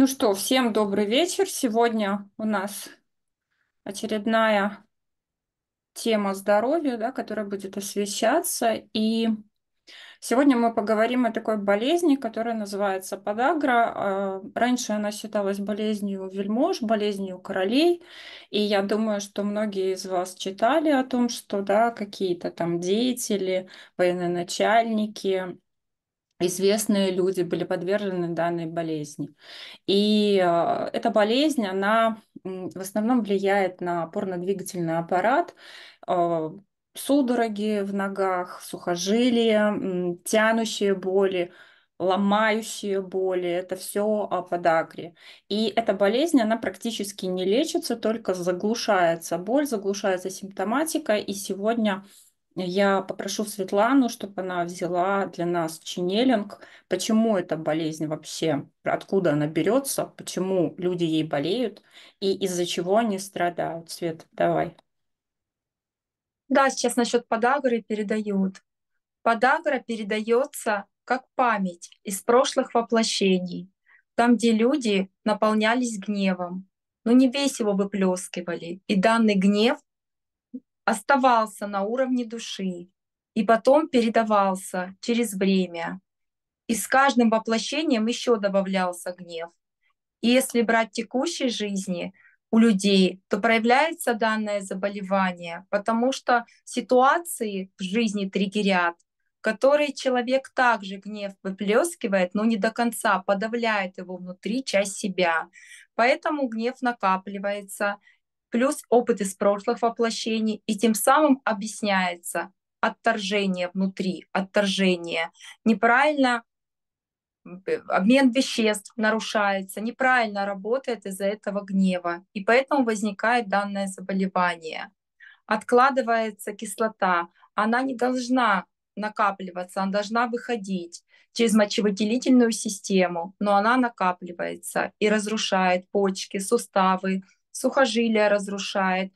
Ну что, всем добрый вечер. Сегодня у нас очередная тема здоровья, да, которая будет освещаться. И сегодня мы поговорим о такой болезни, которая называется подагра. А, раньше она считалась болезнью вельмож, болезнью королей. И я думаю, что многие из вас читали о том, что да, какие-то там деятели, военноначальники, известные люди были подвержены данной болезни. И э, эта болезнь, она в основном влияет на опорно-двигательный аппарат, э, судороги в ногах, сухожилия, тянущие боли, ломающие боли, это все о а, подагре. И эта болезнь, она практически не лечится, только заглушается боль, заглушается симптоматика, и сегодня я попрошу Светлану, чтобы она взяла для нас ченнелинг, почему эта болезнь вообще, откуда она берется, почему люди ей болеют и из-за чего они страдают. Свет, давай. Да, сейчас насчет подагры передают. Подагра передается как память из прошлых воплощений, там, где люди наполнялись гневом, но не весь его выплескивали, и данный гнев оставался на уровне души и потом передавался через время. И с каждым воплощением еще добавлялся гнев. И если брать текущей жизни у людей, то проявляется данное заболевание, потому что ситуации в жизни триггерят, которые человек также гнев выплескивает, но не до конца подавляет его внутри часть себя. Поэтому гнев накапливается, плюс опыт из прошлых воплощений, и тем самым объясняется отторжение внутри, отторжение, неправильно обмен веществ нарушается, неправильно работает из-за этого гнева, и поэтому возникает данное заболевание. Откладывается кислота, она не должна накапливаться, она должна выходить через мочевыделительную систему, но она накапливается и разрушает почки, суставы, сухожилия разрушает,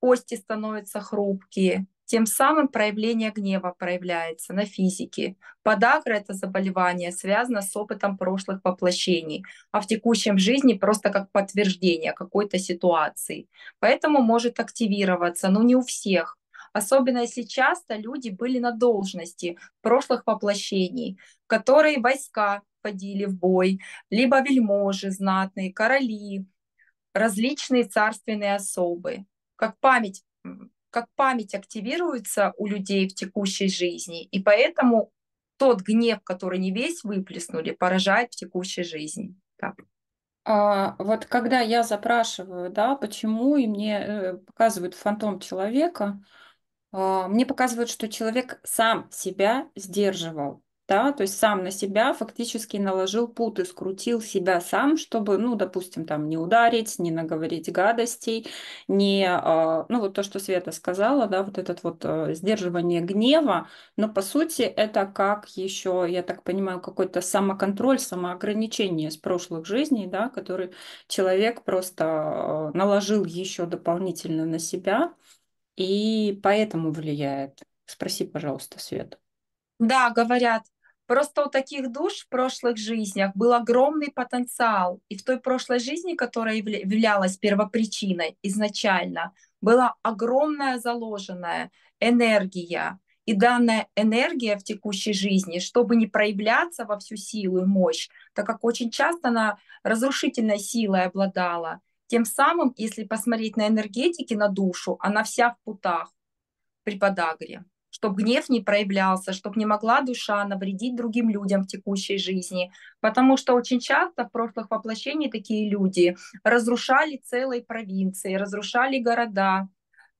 кости становятся хрупкие, тем самым проявление гнева проявляется на физике. Подагра — это заболевание, связано с опытом прошлых воплощений, а в текущем жизни просто как подтверждение какой-то ситуации. Поэтому может активироваться, но не у всех. Особенно если часто люди были на должности прошлых воплощений, которые войска ходили в бой, либо вельможи знатные, короли, различные царственные особы, как память, как память активируется у людей в текущей жизни, и поэтому тот гнев, который не весь выплеснули, поражает в текущей жизни. Так. А вот когда я запрашиваю, да, почему, и мне э, показывают фантом человека, а, мне показывают, что человек сам себя сдерживал да, то есть сам на себя фактически наложил путы, скрутил себя сам, чтобы, ну, допустим, там не ударить, не наговорить гадостей, не, а, ну, вот то, что Света сказала, да, вот этот вот э, сдерживание гнева, но по сути это как еще, я так понимаю, какой-то самоконтроль, самоограничение с прошлых жизней, да, который человек просто э, наложил еще дополнительно на себя и поэтому влияет. Спроси, пожалуйста, Света. Да, говорят, Просто у таких душ в прошлых жизнях был огромный потенциал. И в той прошлой жизни, которая являлась первопричиной изначально, была огромная заложенная энергия. И данная энергия в текущей жизни, чтобы не проявляться во всю силу и мощь, так как очень часто она разрушительной силой обладала, тем самым, если посмотреть на энергетики, на душу, она вся в путах при подагре чтобы гнев не проявлялся, чтобы не могла душа навредить другим людям в текущей жизни. Потому что очень часто в прошлых воплощениях такие люди разрушали целые провинции, разрушали города,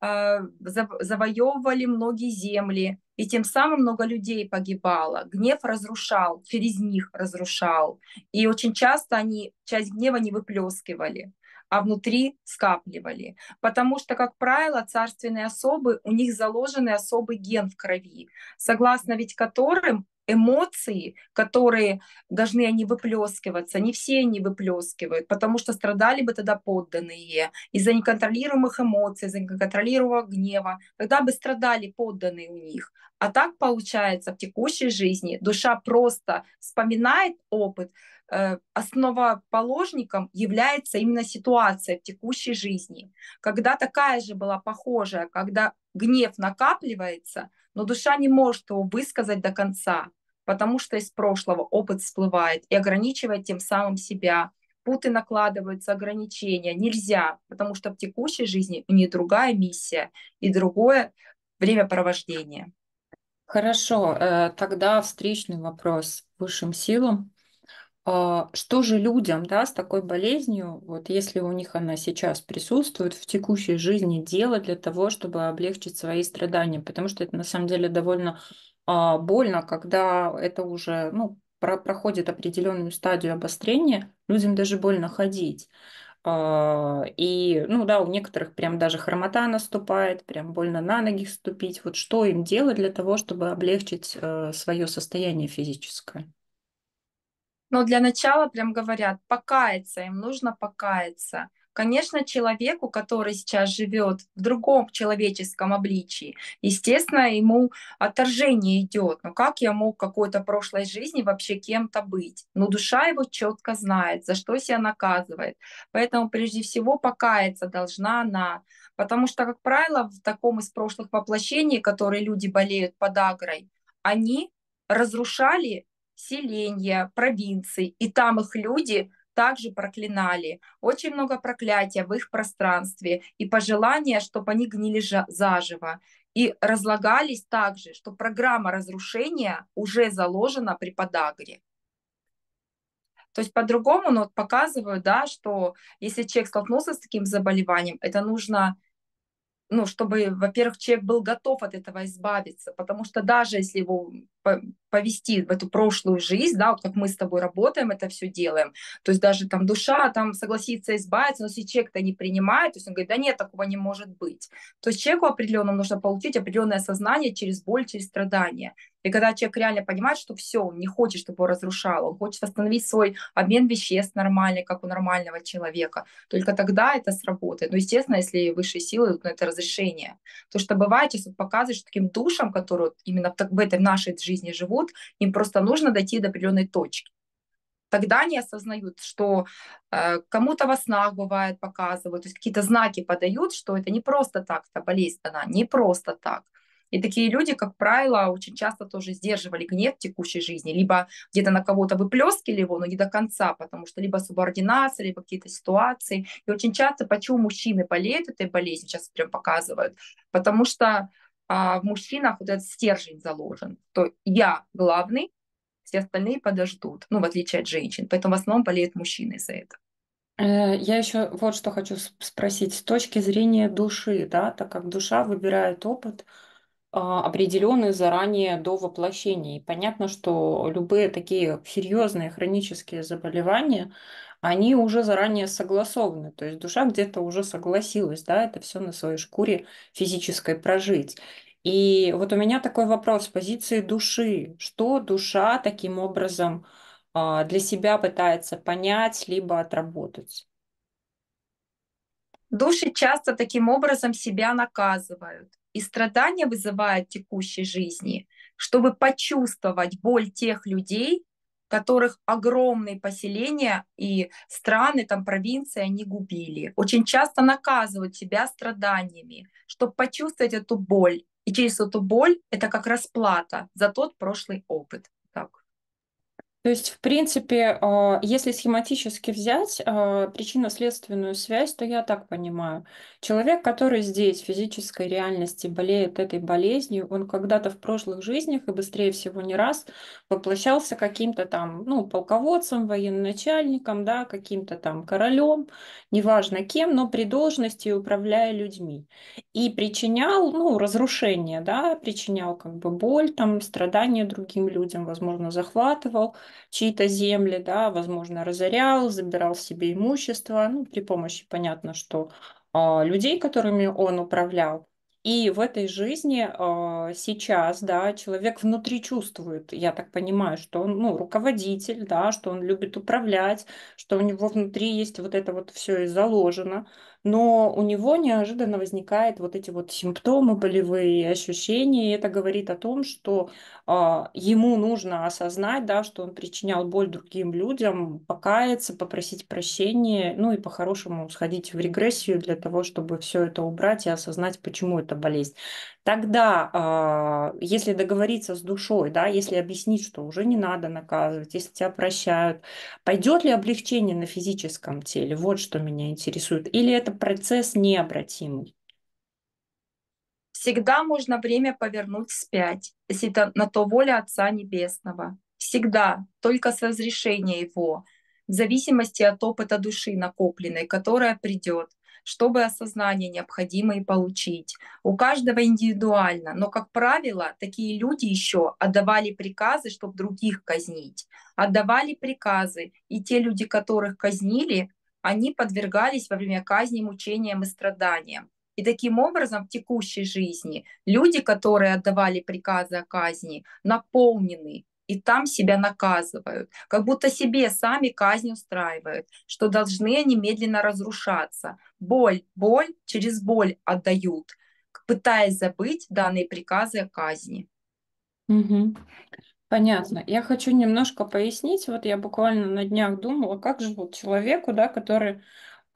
э, завоевывали многие земли, и тем самым много людей погибало. Гнев разрушал, через них разрушал. И очень часто они часть гнева не выплескивали а внутри скапливали. Потому что, как правило, царственные особы, у них заложены особый ген в крови, согласно ведь которым эмоции, которые должны они выплескиваться, не все они выплескивают, потому что страдали бы тогда подданные из-за неконтролируемых эмоций, из-за неконтролируемого гнева, тогда бы страдали подданные у них. А так получается в текущей жизни душа просто вспоминает опыт, Э, основоположником является именно ситуация в текущей жизни. Когда такая же была похожая, когда гнев накапливается, но душа не может его высказать до конца, потому что из прошлого опыт всплывает и ограничивает тем самым себя. Путы накладываются, ограничения нельзя, потому что в текущей жизни у нее другая миссия и другое времяпровождение. Хорошо, э, тогда встречный вопрос высшим силам. А, что же людям да, с такой болезнью, вот если у них она сейчас присутствует в текущей жизни, делать для того, чтобы облегчить свои страдания? Потому что это на самом деле довольно а, больно, когда это уже ну, про проходит определенную стадию обострения, людям даже больно ходить. А, и, ну да, у некоторых прям даже хромота наступает, прям больно на ноги ступить. Вот что им делать для того, чтобы облегчить э, свое состояние физическое? Но для начала прям говорят, покаяться, им нужно покаяться. Конечно, человеку, который сейчас живет в другом человеческом обличии, естественно, ему отторжение идет. Но «Ну как я мог какой-то прошлой жизни вообще кем-то быть? Но ну душа его четко знает, за что себя наказывает. Поэтому прежде всего покаяться должна она. Потому что, как правило, в таком из прошлых воплощений, которые люди болеют подагрой, они разрушали селения, провинций, и там их люди также проклинали. Очень много проклятия в их пространстве и пожелания, чтобы они гнили заживо. И разлагались также, что программа разрушения уже заложена при подагре. То есть по-другому, но вот показываю, да, что если человек столкнулся с таким заболеванием, это нужно ну, чтобы, во-первых, человек был готов от этого избавиться, потому что даже если его повести в эту прошлую жизнь, да, вот как мы с тобой работаем, это все делаем. То есть даже там душа там согласится избавиться, но если человек это не принимает, то есть он говорит, да нет, такого не может быть. То есть человеку определенному нужно получить определенное сознание через боль, через страдания. И когда человек реально понимает, что все, он не хочет, чтобы его разрушало, он хочет восстановить свой обмен веществ нормальный, как у нормального человека, только тогда это сработает. Но, ну, естественно, если высшие силы идут на это разрешение. То, что бывает, сейчас вот что таким душам, которые вот именно в, так, в этой нашей жизни жизни живут, им просто нужно дойти до определенной точки. Тогда они осознают, что э, кому-то во снах бывает показывают, то есть какие-то знаки подают, что это не просто так, эта болезнь, она не просто так. И такие люди, как правило, очень часто тоже сдерживали гнев в текущей жизни, либо где-то на кого-то выплескивали его, но не до конца, потому что либо субординация, либо какие-то ситуации. И очень часто, почему мужчины болеют этой болезнью, сейчас прям показывают, потому что а в мужчинах вот этот стержень заложен, то я главный, все остальные подождут, ну, в отличие от женщин. Поэтому в основном болеют мужчины за это. Э, я еще вот что хочу спросить. С точки зрения души, да, так как душа выбирает опыт, а, определенный заранее до воплощения. И понятно, что любые такие серьезные хронические заболевания, они уже заранее согласованы. То есть душа где-то уже согласилась, да, это все на своей шкуре физической прожить. И вот у меня такой вопрос с позиции души. Что душа таким образом а, для себя пытается понять, либо отработать? Души часто таким образом себя наказывают, и страдания вызывают текущей жизни, чтобы почувствовать боль тех людей, которых огромные поселения и страны, там провинции, они губили. Очень часто наказывают себя страданиями, чтобы почувствовать эту боль и через эту боль это как расплата за тот прошлый опыт. То есть, в принципе, а, если схематически взять а, причинно-следственную связь, то я так понимаю. Человек, который здесь, в физической реальности, болеет этой болезнью, он когда-то в прошлых жизнях и быстрее всего не раз воплощался каким-то там, ну, полководцем, военачальником, да, каким-то там королем, неважно кем, но при должности управляя людьми. И причинял, ну, разрушение, да, причинял как бы боль, там, страдания другим людям, возможно, захватывал чьи-то земли, да, возможно, разорял, забирал себе имущество, ну, при помощи, понятно, что а, людей, которыми он управлял. И в этой жизни э, сейчас, да, человек внутри чувствует, я так понимаю, что он, ну, руководитель, да, что он любит управлять, что у него внутри есть вот это вот все и заложено но у него неожиданно возникают вот эти вот симптомы, болевые ощущения, и это говорит о том, что э, ему нужно осознать, да, что он причинял боль другим людям, покаяться, попросить прощения, ну и по-хорошему сходить в регрессию для того, чтобы все это убрать и осознать, почему это болезнь. Тогда, а, если договориться с душой, да, если объяснить, что уже не надо наказывать, если тебя прощают, пойдет ли облегчение на физическом теле? Вот что меня интересует. Или это процесс необратимый? Всегда можно время повернуть вспять, если это на то воля Отца Небесного. Всегда, только с разрешения Его, в зависимости от опыта души накопленной, которая придет – чтобы осознание необходимое получить. У каждого индивидуально, но, как правило, такие люди еще отдавали приказы, чтобы других казнить. Отдавали приказы, и те люди, которых казнили, они подвергались во время казни мучениям и страданиям. И таким образом в текущей жизни люди, которые отдавали приказы о казни, наполнены и там себя наказывают, как будто себе сами казнь устраивают, что должны они медленно разрушаться. Боль, боль через боль отдают, пытаясь забыть данные приказы о казни. Угу. Понятно. Я хочу немножко пояснить. Вот я буквально на днях думала, как же вот человеку, да, который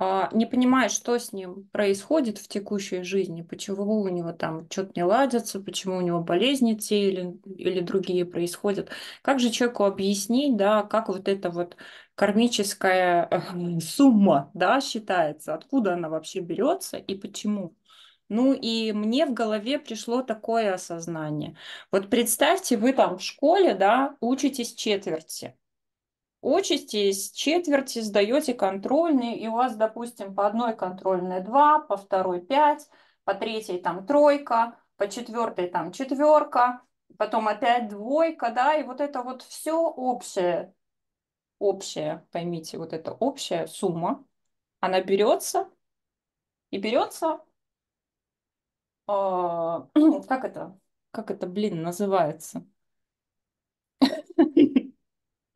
а, не понимает, что с ним происходит в текущей жизни, почему у него там что-то не ладится, почему у него болезни те или, или другие происходят. Как же человеку объяснить, да, как вот эта вот кармическая э, сумма, да, считается, откуда она вообще берется и почему? Ну и мне в голове пришло такое осознание. Вот представьте, вы там в школе, да, учитесь четверти, очисти с четверти сдаете контрольные, и у вас, допустим, по одной контрольной 2, по второй 5, по третьей там тройка, по четвертой там четверка, потом опять двойка, да, и вот это вот все общее, общее, поймите, вот это общая сумма, она берется и берется, э, а, как это, как это, блин, называется?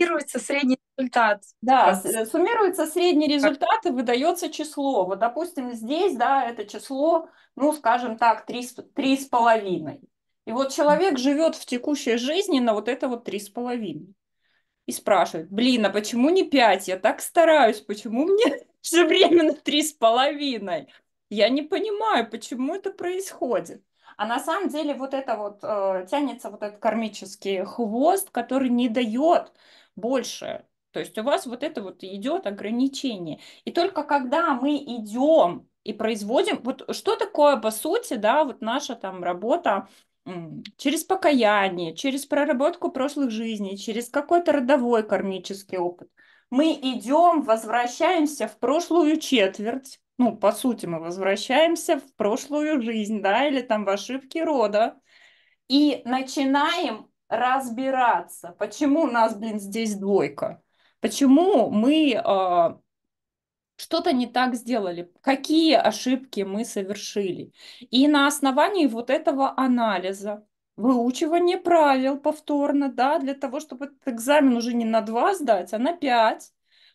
Суммируется средний результат. Да, суммируется средний результат и выдается число. Вот, допустим, здесь, да, это число, ну, скажем так, три три с половиной. И вот человек живет в текущей жизни на вот это вот три с половиной. И спрашивает, блин, а почему не пять? Я так стараюсь, почему мне все время на три с половиной? Я не понимаю, почему это происходит. А на самом деле вот это вот э, тянется вот этот кармический хвост, который не дает больше. То есть у вас вот это вот идет ограничение. И только когда мы идем и производим, вот что такое по сути, да, вот наша там работа через покаяние, через проработку прошлых жизней, через какой-то родовой кармический опыт. Мы идем, возвращаемся в прошлую четверть, ну, по сути, мы возвращаемся в прошлую жизнь, да, или там в ошибки рода, и начинаем разбираться, почему у нас, блин, здесь двойка, почему мы э, что-то не так сделали, какие ошибки мы совершили. И на основании вот этого анализа, выучивание правил повторно, да, для того, чтобы этот экзамен уже не на два сдать, а на пять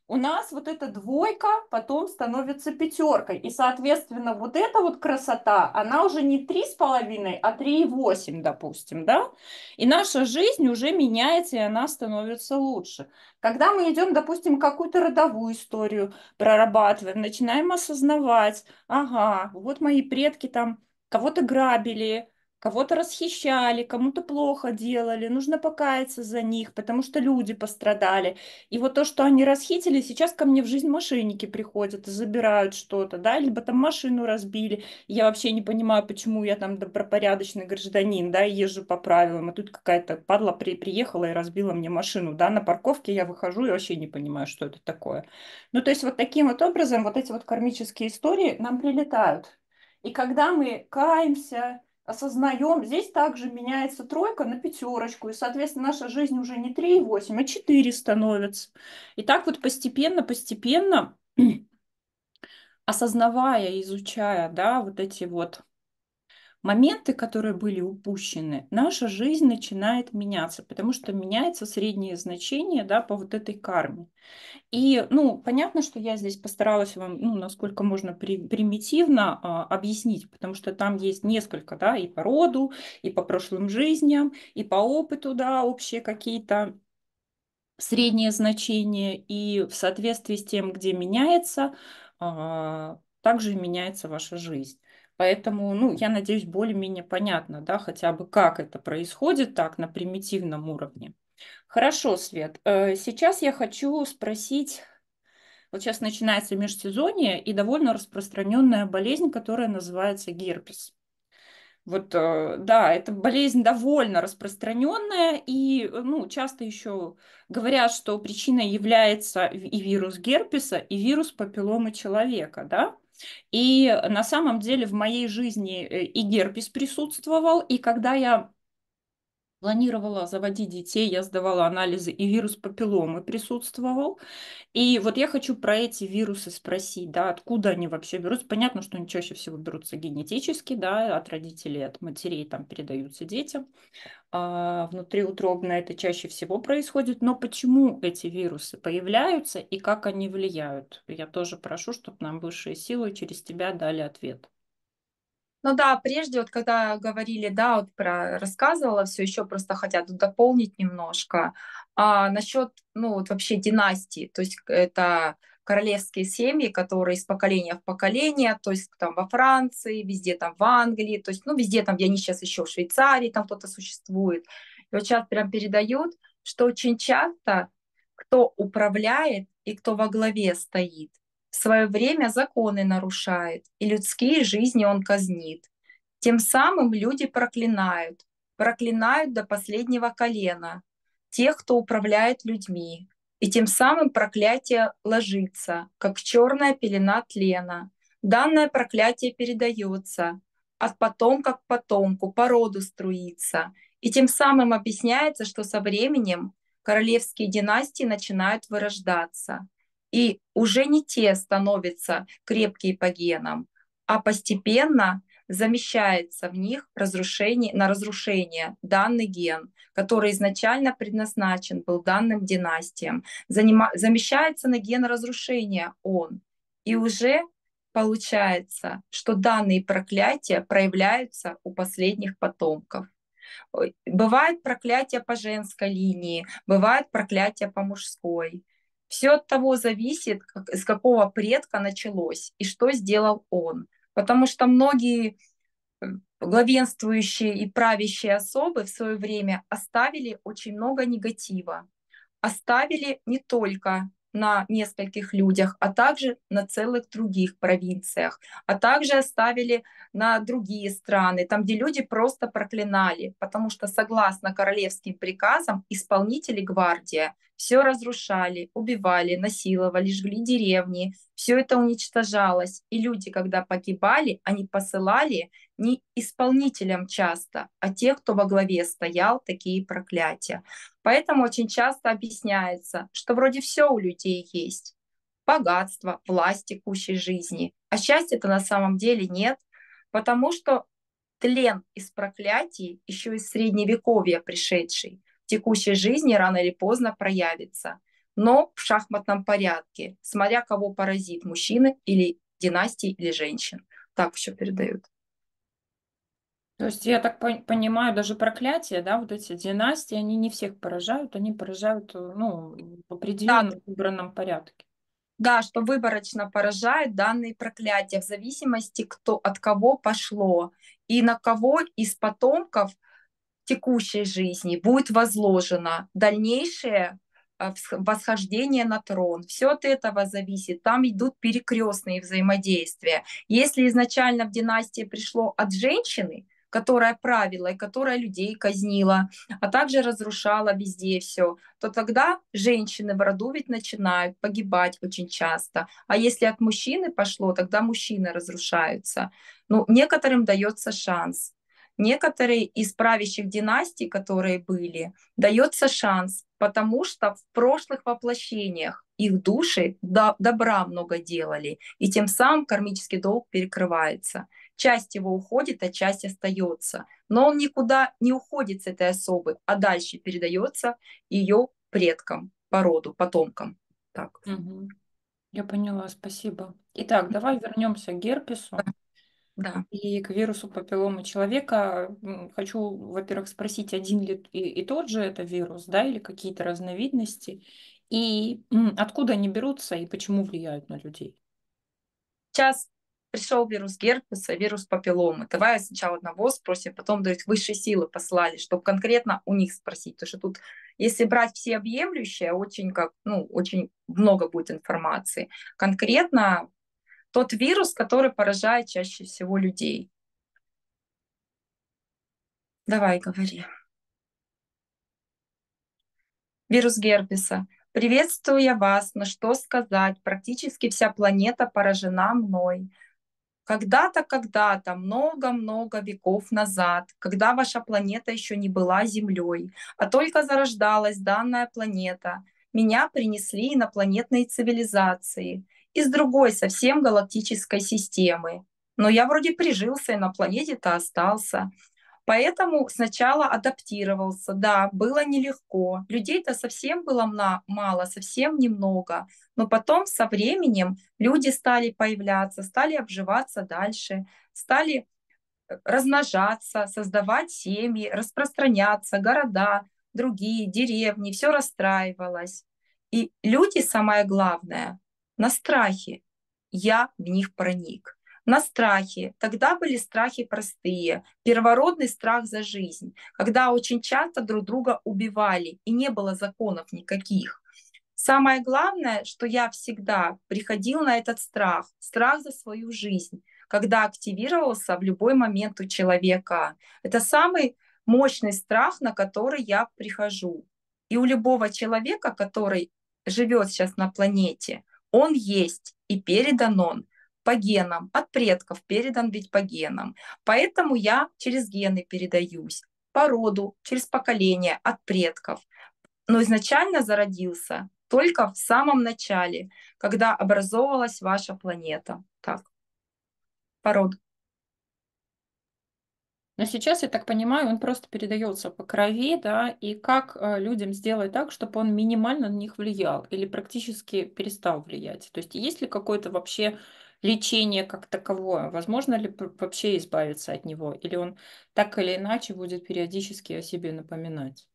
у нас вот эта двойка потом становится пятеркой. И, соответственно, вот эта вот красота, она уже не 3,5, а 3,8, допустим, да? И наша жизнь уже меняется, и она становится лучше. Когда мы идем, допустим, какую-то родовую историю прорабатываем, начинаем осознавать, ага, вот мои предки там кого-то грабили, Кого-то расхищали, кому-то плохо делали, нужно покаяться за них, потому что люди пострадали. И вот то, что они расхитили, сейчас ко мне в жизнь мошенники приходят и забирают что-то, да, либо там машину разбили. Я вообще не понимаю, почему я там добропорядочный гражданин, да, езжу по правилам, а тут какая-то падла при, приехала и разбила мне машину, да, на парковке я выхожу и вообще не понимаю, что это такое. Ну, то есть вот таким вот образом вот эти вот кармические истории нам прилетают. И когда мы каемся, осознаем, здесь также меняется тройка на пятерочку, и, соответственно, наша жизнь уже не 3,8, а 4 становится. И так вот постепенно, постепенно, осознавая, изучая, да, вот эти вот моменты, которые были упущены, наша жизнь начинает меняться, потому что меняется среднее значение да, по вот этой карме. И, ну, понятно, что я здесь постаралась вам, ну, насколько можно при, примитивно а, объяснить, потому что там есть несколько, да, и по роду, и по прошлым жизням, и по опыту, да, общие какие-то среднее значение, и в соответствии с тем, где меняется, а, также меняется ваша жизнь. Поэтому, ну, я надеюсь, более-менее понятно, да, хотя бы как это происходит так на примитивном уровне. Хорошо, Свет. Э, сейчас я хочу спросить, вот сейчас начинается межсезонье и довольно распространенная болезнь, которая называется герпес. Вот, э, да, это болезнь довольно распространенная, и ну, часто еще говорят, что причиной является и вирус герпеса, и вирус папилломы человека, да? И на самом деле в моей жизни э, и герпес присутствовал, и когда я планировала заводить детей, я сдавала анализы, и вирус папилломы присутствовал. И вот я хочу про эти вирусы спросить, да, откуда они вообще берутся. Понятно, что они чаще всего берутся генетически, да, от родителей, от матерей там передаются детям. А внутриутробно это чаще всего происходит. Но почему эти вирусы появляются и как они влияют? Я тоже прошу, чтобы нам высшие силы через тебя дали ответ. Ну да, прежде вот когда говорили, да, вот про рассказывала, все еще просто хотят дополнить немножко а, насчет, ну вот вообще династии, то есть это королевские семьи, которые из поколения в поколение, то есть там во Франции, везде там в Англии, то есть, ну, везде там, я не сейчас еще в Швейцарии, там кто-то существует. И вот сейчас прям передают, что очень часто кто управляет и кто во главе стоит, в свое время законы нарушает, и людские жизни он казнит. Тем самым люди проклинают, проклинают до последнего колена тех, кто управляет людьми, и тем самым проклятие ложится, как черная пелена тлена. Данное проклятие передается от потомка к потомку, по роду струится, и тем самым объясняется, что со временем королевские династии начинают вырождаться. И уже не те становятся крепкие по генам, а постепенно замещается в них разрушение, на разрушение данный ген, который изначально предназначен был данным династиям, занима, замещается на ген разрушения он. И уже получается, что данные проклятия проявляются у последних потомков. Бывают проклятия по женской линии, бывают проклятия по мужской. Все от того зависит, как, с какого предка началось и что сделал он. Потому что многие э, главенствующие и правящие особы в свое время оставили очень много негатива. Оставили не только на нескольких людях, а также на целых других провинциях, а также оставили на другие страны, там, где люди просто проклинали, потому что согласно королевским приказам исполнители гвардии все разрушали, убивали, насиловали, жгли деревни, все это уничтожалось. И люди, когда погибали, они посылали не исполнителям часто, а тех, кто во главе стоял, такие проклятия. Поэтому очень часто объясняется, что вроде все у людей есть. Богатство, власть текущей жизни. А счастья-то на самом деле нет, потому что тлен из проклятий еще из средневековья пришедший текущей жизни рано или поздно проявится, но в шахматном порядке, смотря кого поразит, мужчины или династии или женщин. Так все передают. То есть я так понимаю, даже проклятия, да, вот эти династии, они не всех поражают, они поражают, э, ну, в определенном да. выбранном порядке. Да, что выборочно поражают данные проклятия в зависимости кто, от кого пошло и на кого из потомков текущей жизни будет возложено дальнейшее а, восхождение на трон. Все от этого зависит. Там идут перекрестные взаимодействия. Если изначально в династии пришло от женщины, которая правила и которая людей казнила, а также разрушала везде все, то тогда женщины в роду ведь начинают погибать очень часто. А если от мужчины пошло, тогда мужчины разрушаются. Ну, некоторым дается шанс некоторые из правящих династий, которые были, дается шанс, потому что в прошлых воплощениях их души добра много делали, и тем самым кармический долг перекрывается. Часть его уходит, а часть остается. Но он никуда не уходит с этой особы, а дальше передается ее предкам по роду, потомкам. Так. Угу. Я поняла, спасибо. Итак, давай вернемся к герпесу. Да. И к вирусу папилломы человека хочу, во-первых, спросить, один ли и, и тот же это вирус, да, или какие-то разновидности, и откуда они берутся и почему влияют на людей? Сейчас пришел вирус герпеса, вирус папилломы. Давай сначала одного спросим, потом дают высшие силы послали, чтобы конкретно у них спросить. Потому что тут, если брать все объемлющие, очень, как, ну, очень много будет информации. Конкретно тот вирус, который поражает чаще всего людей. Давай, говори. Вирус герпеса. Приветствую я вас, но ну что сказать, практически вся планета поражена мной. Когда-то, когда-то, много-много веков назад, когда ваша планета еще не была Землей, а только зарождалась данная планета, меня принесли инопланетные цивилизации – из другой совсем галактической системы. Но я вроде прижился и на планете-то остался. Поэтому сначала адаптировался, да, было нелегко. Людей-то совсем было мало, совсем немного. Но потом со временем люди стали появляться, стали обживаться дальше, стали э, размножаться, создавать семьи, распространяться, города, другие деревни, все расстраивалось. И люди, самое главное, на страхе я в них проник. На страхе. Тогда были страхи простые. Первородный страх за жизнь, когда очень часто друг друга убивали, и не было законов никаких. Самое главное, что я всегда приходил на этот страх, страх за свою жизнь, когда активировался в любой момент у человека. Это самый мощный страх, на который я прихожу. И у любого человека, который живет сейчас на планете – он есть и передан он по генам, от предков передан ведь по генам. Поэтому я через гены передаюсь, по роду, через поколение от предков. Но изначально зародился только в самом начале, когда образовалась ваша планета. Так, по роду. Но сейчас, я так понимаю, он просто передается по крови, да, и как э, людям сделать так, чтобы он минимально на них влиял или практически перестал влиять? То есть есть ли какое-то вообще лечение как таковое? Возможно ли вообще избавиться от него? Или он так или иначе будет периодически о себе напоминать?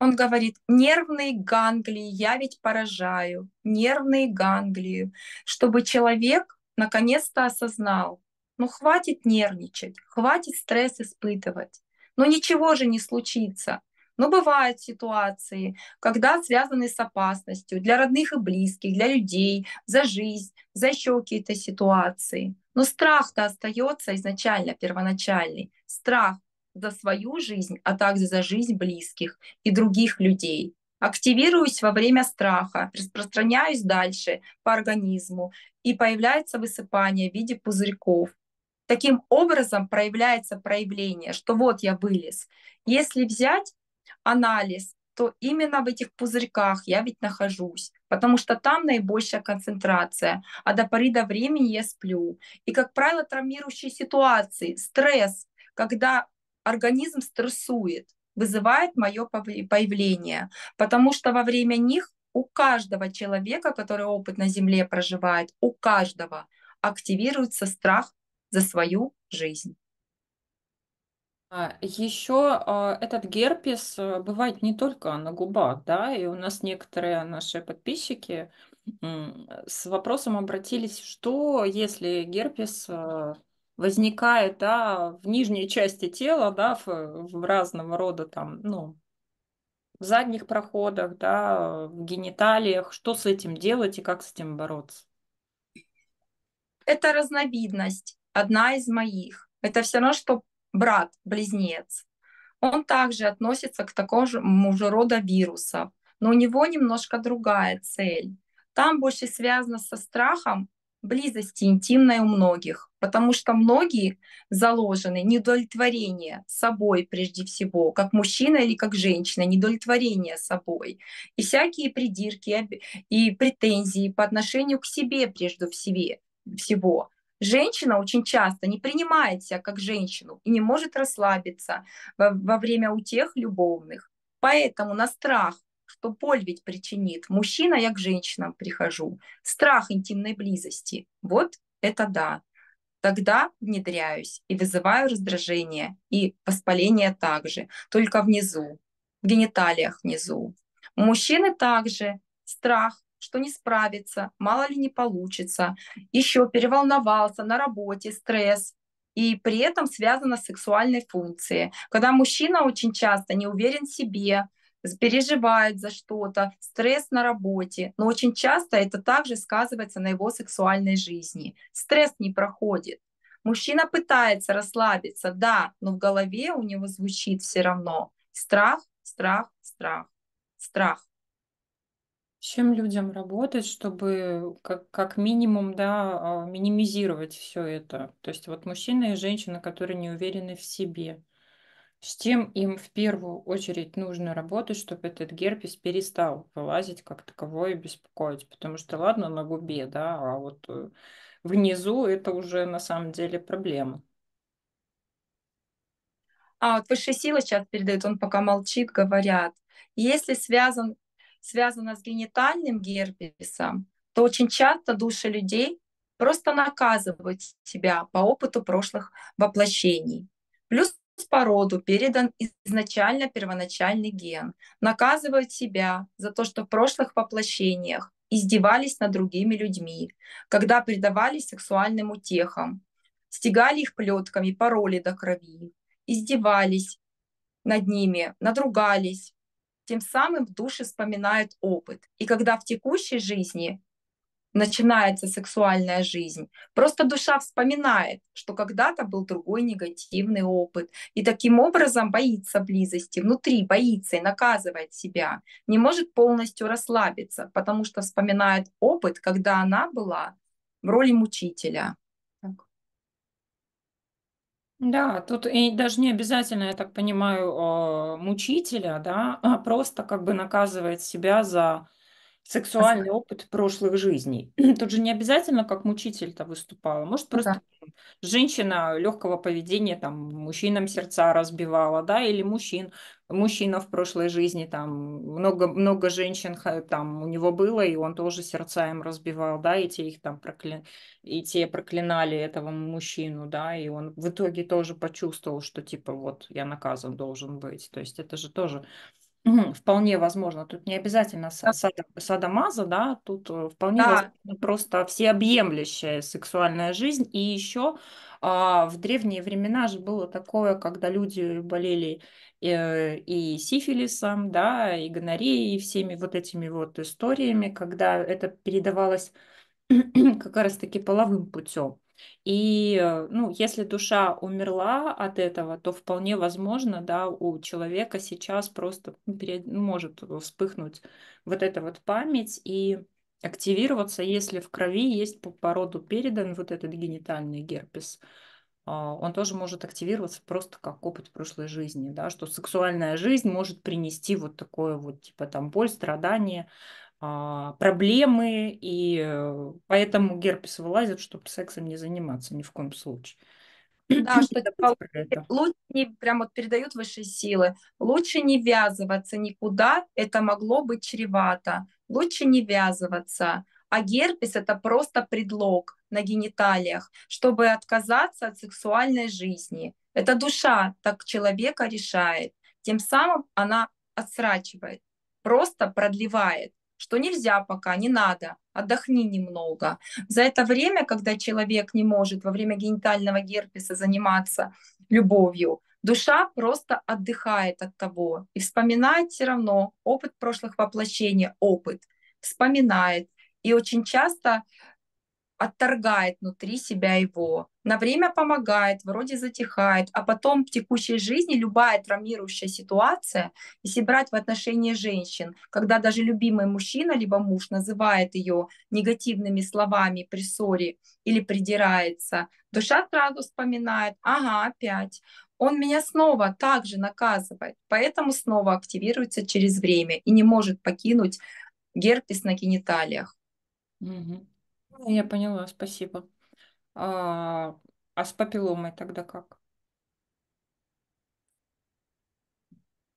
Он говорит, нервные ганглии, я ведь поражаю, нервные ганглии, чтобы человек наконец-то осознал, ну хватит нервничать, хватит стресс испытывать. Но ну, ничего же не случится. Но ну, бывают ситуации, когда связаны с опасностью для родных и близких, для людей, за жизнь, за еще какие-то ситуации. Но страх-то остается изначально, первоначальный. Страх за свою жизнь, а также за жизнь близких и других людей. Активируюсь во время страха, распространяюсь дальше по организму, и появляется высыпание в виде пузырьков. Таким образом проявляется проявление, что вот я вылез. Если взять анализ, то именно в этих пузырьках я ведь нахожусь, потому что там наибольшая концентрация, а до поры до времени я сплю. И, как правило, травмирующие ситуации, стресс, когда организм стрессует, вызывает мое появление, потому что во время них у каждого человека, который опыт на Земле проживает, у каждого активируется страх за свою жизнь. А, Еще а, этот герпес э, бывает не только на губах, да, и у нас некоторые наши подписчики с вопросом обратились, что если герпес э, возникает да, в нижней части тела, да, в, в разного рода там, ну, в задних проходах, да, в гениталиях, что с этим делать и как с этим бороться? Это разновидность одна из моих. Это все равно, что брат, близнец. Он также относится к такому же рода вирусов, но у него немножко другая цель. Там больше связано со страхом близости интимной у многих, потому что многие заложены недовлетворение собой прежде всего, как мужчина или как женщина, недовлетворение собой. И всякие придирки и претензии по отношению к себе прежде всего. Женщина очень часто не принимает себя как женщину и не может расслабиться во, во время утех любовных. Поэтому на страх, что боль ведь причинит, мужчина я к женщинам прихожу. Страх интимной близости. Вот это да. Тогда внедряюсь и вызываю раздражение и воспаление также, только внизу, в гениталиях внизу. У мужчины также страх что не справится, мало ли не получится, еще переволновался на работе, стресс, и при этом связано с сексуальной функцией. Когда мужчина очень часто не уверен в себе, переживает за что-то, стресс на работе, но очень часто это также сказывается на его сексуальной жизни. Стресс не проходит. Мужчина пытается расслабиться, да, но в голове у него звучит все равно страх, страх, страх, страх с чем людям работать, чтобы как, как минимум, да, а, минимизировать все это. То есть вот мужчина и женщина, которые не уверены в себе. С чем им в первую очередь нужно работать, чтобы этот герпес перестал вылазить как таковой и беспокоить? Потому что, ладно, на губе, да, а вот э, внизу это уже на самом деле проблема. А вот высшие силы сейчас передают, он пока молчит, говорят. Если связан Связано с генитальным герпесом, то очень часто души людей просто наказывают себя по опыту прошлых воплощений. Плюс по роду передан изначально первоначальный ген. Наказывают себя за то, что в прошлых воплощениях издевались над другими людьми, когда предавались сексуальным утехам, стегали их плетками, пароли до крови, издевались над ними, надругались, тем самым в душе вспоминает опыт. И когда в текущей жизни начинается сексуальная жизнь. Просто душа вспоминает, что когда-то был другой негативный опыт, и таким образом боится близости, внутри боится и наказывает себя, не может полностью расслабиться, потому что вспоминает опыт, когда она была в роли мучителя, да, тут и даже не обязательно, я так понимаю, а, мучителя, да, а просто как бы наказывает себя за сексуальный опыт прошлых жизней. Тут же не обязательно как мучитель-то выступала. Может, ну просто да. женщина легкого поведения, там, мужчинам сердца разбивала, да, или мужчин мужчина в прошлой жизни, там много, много женщин там у него было, и он тоже сердца им разбивал, да, и те их там прокля... и те проклинали этого мужчину, да, и он в итоге тоже почувствовал, что типа вот я наказан должен быть. То есть это же тоже Вполне возможно. Тут не обязательно садомаза, да, тут э, вполне да. возможно просто всеобъемлющая сексуальная жизнь. И еще а, в древние времена же было такое, когда люди болели Э, и сифилисом, да, и гонореей, и всеми вот этими вот историями, когда это передавалось как раз-таки половым путем. И, э, ну, если душа умерла от этого, то вполне возможно, да, у человека сейчас просто перед... Ну, может вспыхнуть вот эта вот память и активироваться, если в крови есть по породу передан вот этот генитальный герпес. А, он тоже может активироваться просто как опыт прошлой жизни, да, что сексуальная жизнь может принести вот такое вот, типа там, боль, страдания, а, проблемы, и э, поэтому герпес вылазит, чтобы сексом не заниматься ни в коем случае. Ну да, что типа лучше не прям вот передают высшие силы. Лучше не ввязываться никуда, это могло быть чревато. Лучше не ввязываться. А герпес это просто предлог на гениталиях, чтобы отказаться от сексуальной жизни. Это душа так человека решает. Тем самым она отсрачивает, просто продлевает, что нельзя пока, не надо, отдохни немного. За это время, когда человек не может во время генитального герпеса заниматься любовью, душа просто отдыхает от того и вспоминает все равно опыт прошлых воплощений, опыт, вспоминает. И очень часто отторгает внутри себя его. На время помогает, вроде затихает, а потом в текущей жизни любая травмирующая ситуация, если брать в отношении женщин, когда даже любимый мужчина либо муж называет ее негативными словами при ссоре или придирается, душа сразу вспоминает, ага, опять, он меня снова также наказывает, поэтому снова активируется через время и не может покинуть герпес на гениталиях. Угу. Я поняла, спасибо. А, а с папилломой тогда как?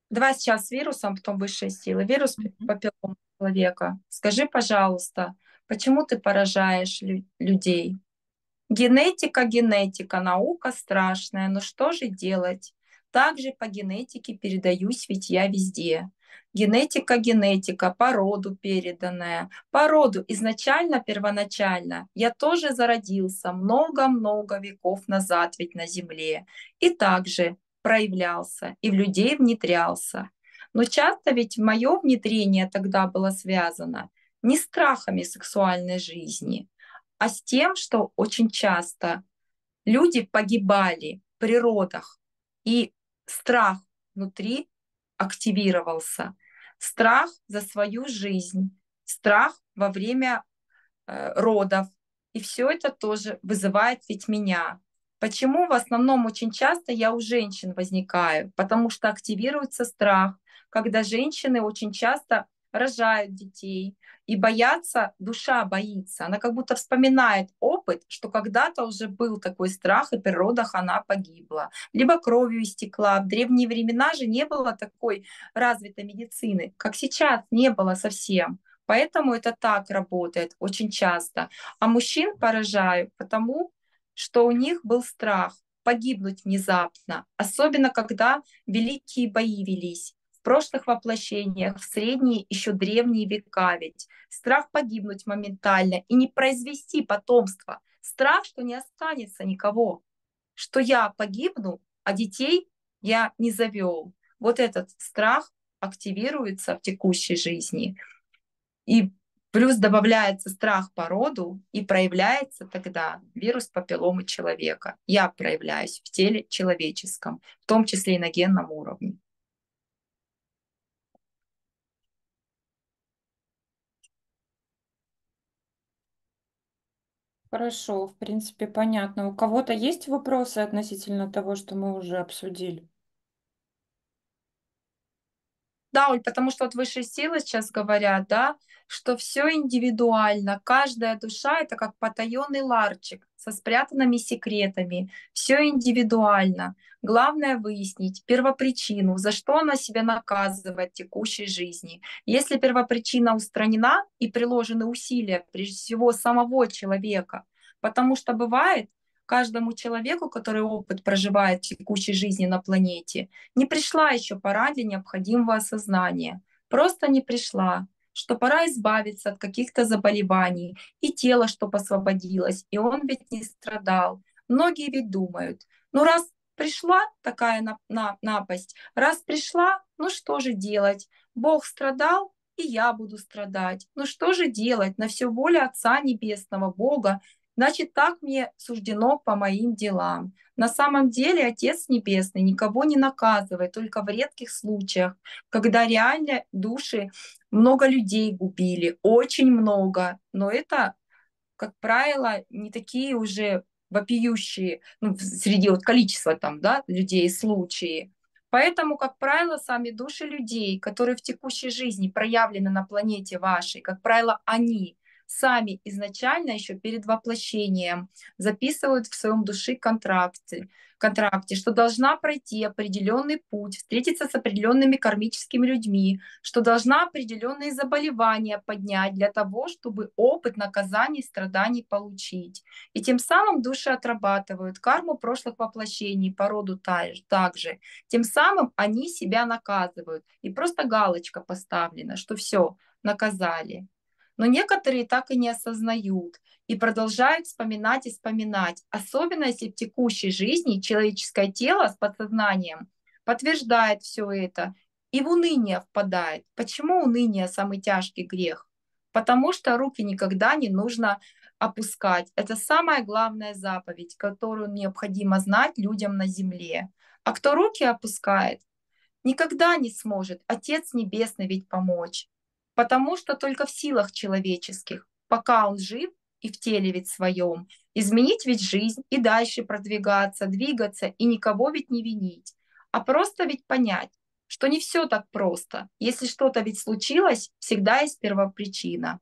Давай сейчас с вирусом, потом высшие силы. Вирус папиллома человека. Скажи, пожалуйста, почему ты поражаешь лю- людей? Генетика, генетика, наука страшная, но ну что же делать? Также по генетике передаюсь, ведь я везде генетика, генетика, породу переданная. породу изначально, первоначально я тоже зародился много-много веков назад ведь на Земле и также проявлялся и в людей внедрялся. Но часто ведь мое внедрение тогда было связано не страхами сексуальной жизни, а с тем, что очень часто люди погибали в природах, и страх внутри активировался. Страх за свою жизнь, страх во время э, родов. И все это тоже вызывает ведь меня. Почему в основном очень часто я у женщин возникаю? Потому что активируется страх, когда женщины очень часто рожают детей и боятся, душа боится. Она как будто вспоминает опыт, что когда-то уже был такой страх, и при родах она погибла. Либо кровью истекла. В древние времена же не было такой развитой медицины, как сейчас, не было совсем. Поэтому это так работает очень часто. А мужчин поражают потому что у них был страх погибнуть внезапно, особенно когда великие бои велись прошлых воплощениях, в средние, еще древние века ведь. Страх погибнуть моментально и не произвести потомство. Страх, что не останется никого, что я погибну, а детей я не завел. Вот этот страх активируется в текущей жизни. И плюс добавляется страх по роду, и проявляется тогда вирус папилломы человека. Я проявляюсь в теле человеческом, в том числе и на генном уровне. Хорошо, в принципе, понятно. У кого-то есть вопросы относительно того, что мы уже обсудили? Да, Уль, потому что вот высшие силы сейчас говорят, да, что все индивидуально, каждая душа это как потаенный ларчик со спрятанными секретами, все индивидуально. Главное выяснить первопричину, за что она себя наказывает в текущей жизни. Если первопричина устранена и приложены усилия, прежде всего, самого человека, потому что бывает, каждому человеку, который опыт проживает в текущей жизни на планете, не пришла еще пора для необходимого осознания. Просто не пришла что пора избавиться от каких-то заболеваний, и тело, что освободилось, и он ведь не страдал. Многие ведь думают, ну раз пришла такая на, на, напасть, раз пришла, ну что же делать? Бог страдал, и я буду страдать. Ну что же делать? На все воле Отца Небесного, Бога, значит, так мне суждено по моим делам. На самом деле Отец Небесный никого не наказывает, только в редких случаях, когда реально души много людей губили, очень много, но это, как правило, не такие уже вопиющие ну, среди вот количества там, да, людей случаи. Поэтому, как правило, сами души людей, которые в текущей жизни проявлены на планете вашей, как правило, они сами изначально еще перед воплощением записывают в своем душе контракты, контракте, что должна пройти определенный путь, встретиться с определенными кармическими людьми, что должна определенные заболевания поднять для того, чтобы опыт наказаний, страданий получить. И тем самым души отрабатывают карму прошлых воплощений по роду также. Тем самым они себя наказывают. И просто галочка поставлена, что все, наказали. Но некоторые так и не осознают и продолжают вспоминать и вспоминать, особенно если в текущей жизни человеческое тело с подсознанием подтверждает все это и в уныние впадает. Почему уныние самый тяжкий грех? Потому что руки никогда не нужно опускать. Это самая главная заповедь, которую необходимо знать людям на земле. А кто руки опускает, никогда не сможет Отец Небесный ведь помочь потому что только в силах человеческих, пока он жив и в теле ведь своем, изменить ведь жизнь и дальше продвигаться, двигаться и никого ведь не винить, а просто ведь понять, что не все так просто. Если что-то ведь случилось, всегда есть первопричина.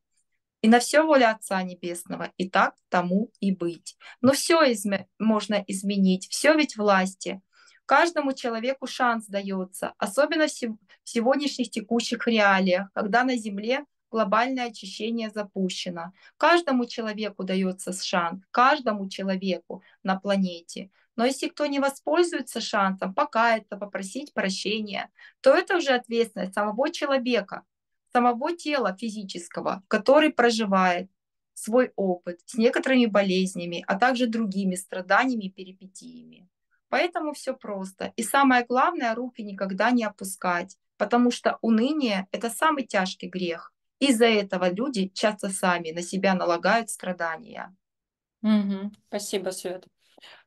И на все воля Отца Небесного, и так тому и быть. Но все изме- можно изменить, все ведь власти. Каждому человеку шанс дается, особенно в сегодняшних текущих реалиях, когда на Земле глобальное очищение запущено. Каждому человеку дается шанс, каждому человеку на планете. Но если кто не воспользуется шансом, покаяться, попросить прощения, то это уже ответственность самого человека, самого тела физического, который проживает свой опыт с некоторыми болезнями, а также другими страданиями и перипетиями. Поэтому все просто. И самое главное, руки никогда не опускать, потому что уныние – это самый тяжкий грех. Из-за этого люди часто сами на себя налагают страдания. Угу. Спасибо, Свет.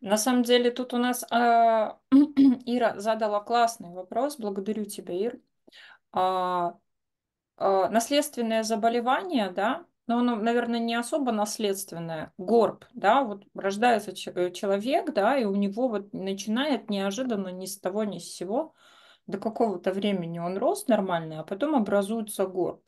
На самом деле тут у нас э, Ира задала классный вопрос. Благодарю тебя, Ир. А, а, наследственное заболевание, да, но оно, наверное, не особо наследственное, горб, да, вот рождается э, человек, да, и у него вот начинает неожиданно ни с того, ни с сего, до какого-то времени он рос нормально, а потом образуется горб.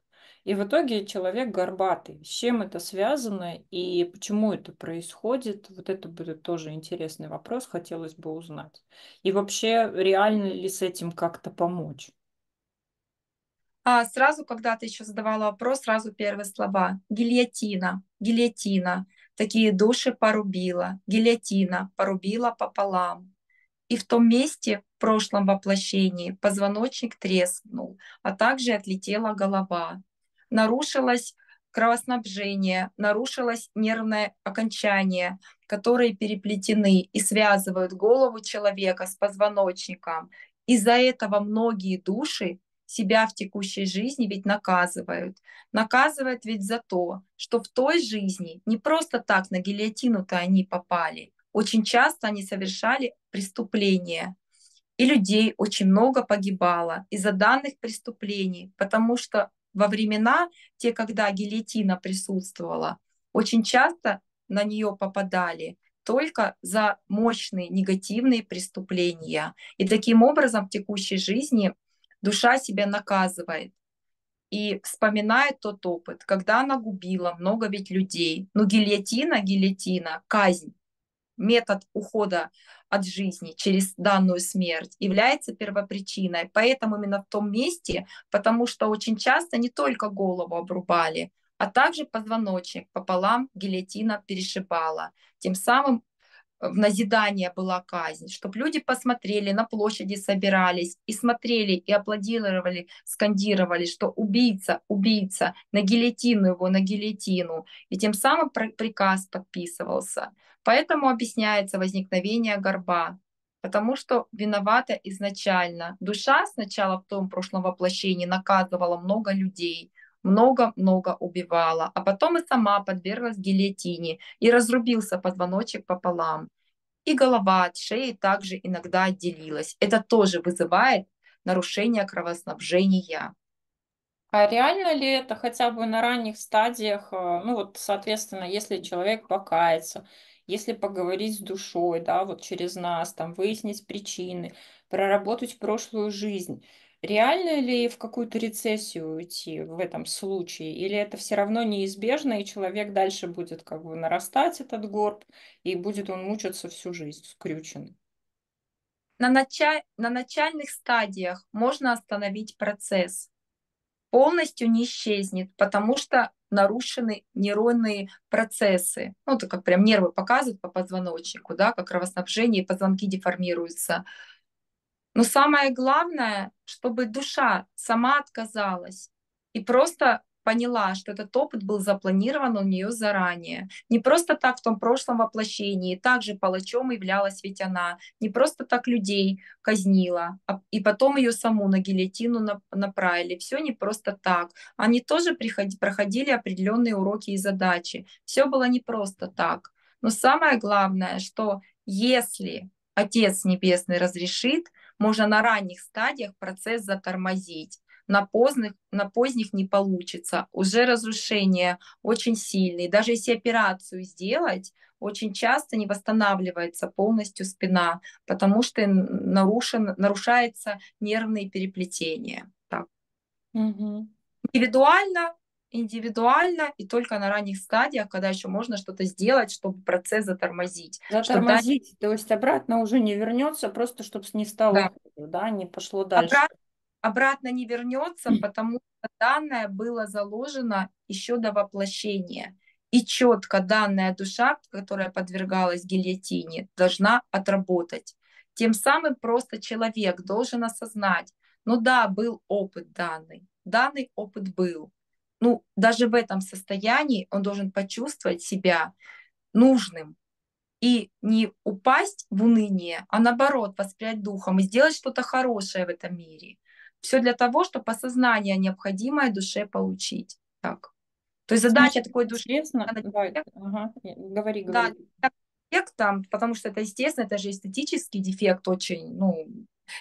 И в итоге человек горбатый. С чем это связано и почему это происходит, вот это будет тоже интересный вопрос, хотелось бы узнать. И вообще, реально ли с этим как-то помочь? А сразу, когда ты еще задавала вопрос, сразу первые слова. Гильотина, гильотина. Такие души порубила. Гильотина порубила пополам. И в том месте, в прошлом воплощении, позвоночник треснул, а также отлетела голова. Нарушилось кровоснабжение, нарушилось нервное окончание, которые переплетены и связывают голову человека с позвоночником. Из-за этого многие души себя в текущей жизни ведь наказывают. Наказывают ведь за то, что в той жизни не просто так на гильотину-то они попали. Очень часто они совершали преступления. И людей очень много погибало из-за данных преступлений, потому что во времена, те, когда гильотина присутствовала, очень часто на нее попадали только за мощные негативные преступления. И таким образом в текущей жизни душа себя наказывает и вспоминает тот опыт, когда она губила много ведь людей. Но ну, гильотина, гильотина, казнь, метод ухода от жизни через данную смерть является первопричиной. Поэтому именно в том месте, потому что очень часто не только голову обрубали, а также позвоночник пополам гильотина перешибала, тем самым в назидание была казнь, чтобы люди посмотрели, на площади собирались и смотрели, и аплодировали, скандировали, что убийца, убийца, на гильотину его, на гильотину. И тем самым приказ подписывался. Поэтому объясняется возникновение горба, потому что виновата изначально. Душа сначала в том прошлом воплощении наказывала много людей, много-много убивала, а потом и сама подверглась гильотине и разрубился позвоночек пополам. И голова от шеи также иногда отделилась. Это тоже вызывает нарушение кровоснабжения. А реально ли это хотя бы на ранних стадиях, э, ну вот, соответственно, если человек покается, если поговорить с душой, да, вот через нас, там, выяснить причины, проработать прошлую жизнь, Реально ли в какую-то рецессию уйти в этом случае? Или это все равно неизбежно, и человек дальше будет как бы нарастать этот горб, и будет он мучаться всю жизнь, скрючен? На, началь... на начальных стадиях можно остановить процесс. Полностью не исчезнет, потому что нарушены нейронные процессы. Ну, это как прям нервы показывают по позвоночнику, да, как кровоснабжение позвонки деформируются. Но самое главное, чтобы душа сама отказалась и просто поняла, что этот опыт был запланирован у нее заранее. Не просто так в том прошлом воплощении, также палачом являлась ведь она, не просто так людей казнила, а, и потом ее саму на гильотину направили. Все не просто так. Они тоже приход, проходили определенные уроки и задачи. Все было не просто так. Но самое главное, что если Отец Небесный разрешит, можно на ранних стадиях процесс затормозить. На поздних, на поздних не получится. Уже разрушение очень сильное. Даже если операцию сделать, очень часто не восстанавливается полностью спина, потому что нарушен, нарушается нервные переплетения. Так. Угу. Индивидуально индивидуально и только на ранних стадиях, когда еще можно что-то сделать, чтобы процесс затормозить. Затормозить, чтобы... то есть обратно уже не вернется, просто чтобы не стало, да, да не пошло дальше. Обрат... Обратно не вернется, потому что данное было заложено еще до воплощения. И четко данная душа, которая подвергалась гильотине, должна отработать. Тем самым просто человек должен осознать, ну да, был опыт данный, данный опыт был, ну, даже в этом состоянии он должен почувствовать себя нужным и не упасть в уныние, а наоборот воспрять духом и сделать что-то хорошее в этом мире. Все для того, чтобы осознание необходимое душе получить. Так. То есть задача Значит, такой души... Честно, да, ага. говори, говори. Да, дефект там, потому что это, естественно, это же эстетический дефект очень, ну,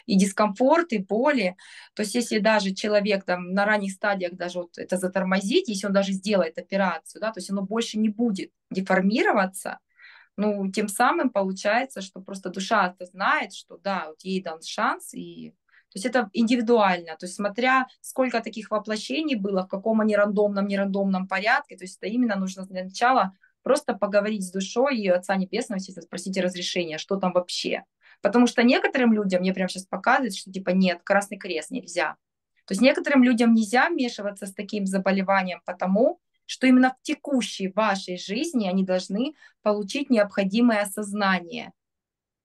и дискомфорт, и боли. То есть если даже человек там на ранних стадиях даже вот это затормозить, если он даже сделает операцию, да, то есть оно больше не будет деформироваться, ну, тем самым получается, что просто душа это знает, что да, вот ей дан шанс, и то есть это индивидуально, то есть смотря сколько таких воплощений было, в каком они рандомном, нерандомном порядке, то есть это именно нужно для начала просто поговорить с душой и Отца Небесного, естественно, спросите разрешения, что там вообще. Потому что некоторым людям, мне прямо сейчас показывают, что типа нет, Красный Крест нельзя. То есть некоторым людям нельзя вмешиваться с таким заболеванием, потому что именно в текущей вашей жизни они должны получить необходимое осознание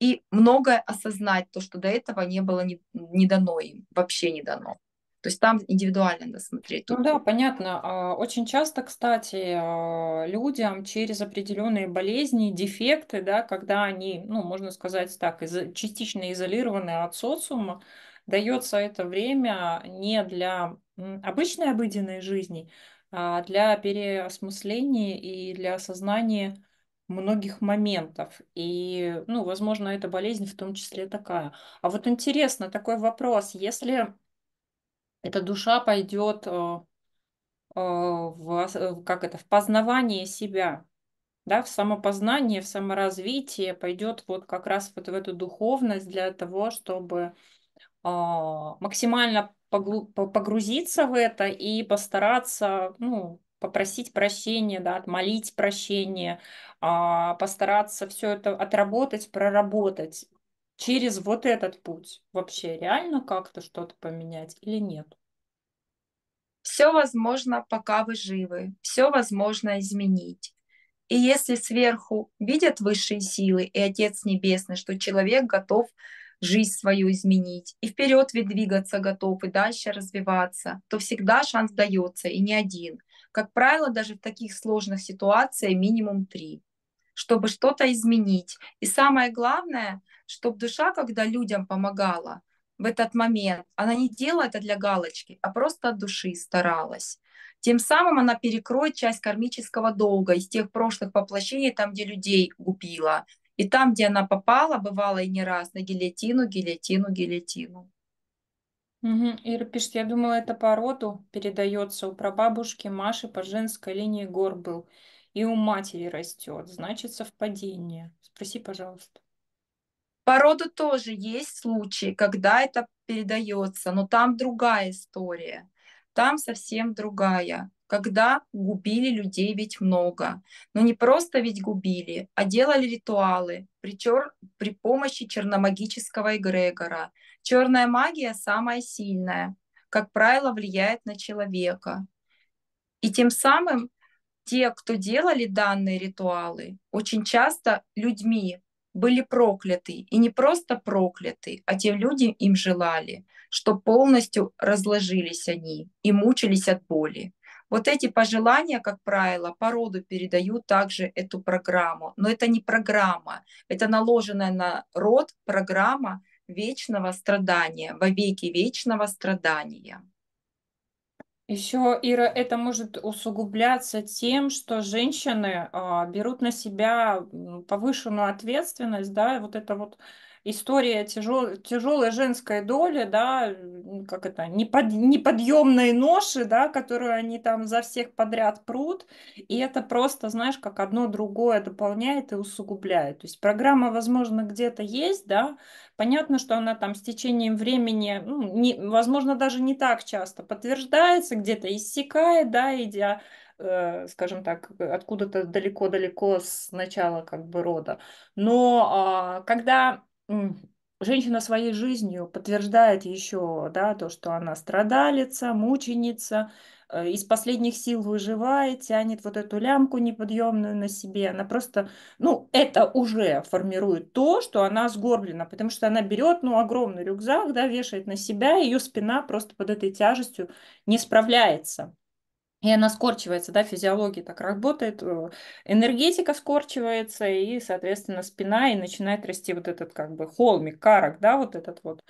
и многое осознать, то, что до этого не было не, не дано им, вообще не дано. То есть там индивидуально надо смотреть. Ну да, понятно. А, очень часто, кстати, а, людям через определенные болезни, дефекты, да, когда они, ну, можно сказать так, частично изолированы от социума, дается это время не для обычной обыденной жизни, а для переосмысления и для осознания многих моментов. И, ну, возможно, эта болезнь в том числе такая. А вот интересно такой вопрос. Если эта душа пойдет э, э, э, в, как это, в познавание себя, да, в самопознание, в саморазвитие, пойдет вот как раз вот в эту духовность для того, чтобы а, максимально погрузиться в это и постараться, ну, попросить прощения, да, отмолить прощение, а, постараться все это отработать, проработать через вот этот путь вообще реально как-то что-то поменять или нет? Все возможно, пока вы живы, все возможно изменить. И если сверху видят высшие силы и Отец Небесный, что человек готов жизнь свою изменить, и вперед ведь двигаться готов, и дальше развиваться, то всегда шанс дается, и не один. Как правило, даже в таких сложных ситуациях минимум три чтобы что-то изменить. И самое главное, чтобы душа, когда людям помогала в этот момент, она не делала это для галочки, а просто от души старалась. Тем самым она перекроет часть кармического долга из тех прошлых воплощений, там, где людей губила. И там, где она попала, бывало и не раз, на гильотину, гильотину, гильотину. Угу. Ира пишет, я думала, это по роду передается. У прабабушки Маши по женской линии гор был и у матери растет, значит совпадение. Спроси, пожалуйста. По роду тоже есть случаи, когда это передается, но там другая история. Там совсем другая. Когда губили людей ведь много. Но не просто ведь губили, а делали ритуалы при, чер... при помощи черномагического эгрегора. Черная магия самая сильная, как правило, влияет на человека. И тем самым те, кто делали данные ритуалы, очень часто людьми были прокляты. И не просто прокляты, а те люди им желали, что полностью разложились они и мучились от боли. Вот эти пожелания, как правило, по роду передают также эту программу. Но это не программа, это наложенная на род программа вечного страдания, во веки вечного страдания. Еще, Ира, это может усугубляться тем, что женщины а, берут на себя повышенную ответственность, да, вот это вот история тяжел, тяжелой женской доли, да, как это, непод, неподъемные ноши, да, которую они там за всех подряд прут, и это просто, знаешь, как одно другое дополняет и усугубляет. То есть программа, возможно, где-то есть, да, понятно, что она там с течением времени, ну, не, возможно, даже не так часто подтверждается, где-то иссякает, да, идя э, скажем так, откуда-то далеко-далеко с начала как бы рода. Но а, когда женщина своей жизнью подтверждает еще да, то, что она страдалица, мученица, э, из последних сил выживает, тянет вот эту лямку неподъемную на себе. Она просто, ну, это уже формирует то, что она сгорблена, потому что она берет, ну, огромный рюкзак, да, вешает на себя, ее спина просто под этой тяжестью не справляется и она скорчивается, да, физиология так работает, э, энергетика скорчивается, и, соответственно, спина, и начинает расти вот этот как бы холмик, карок, да, вот этот вот.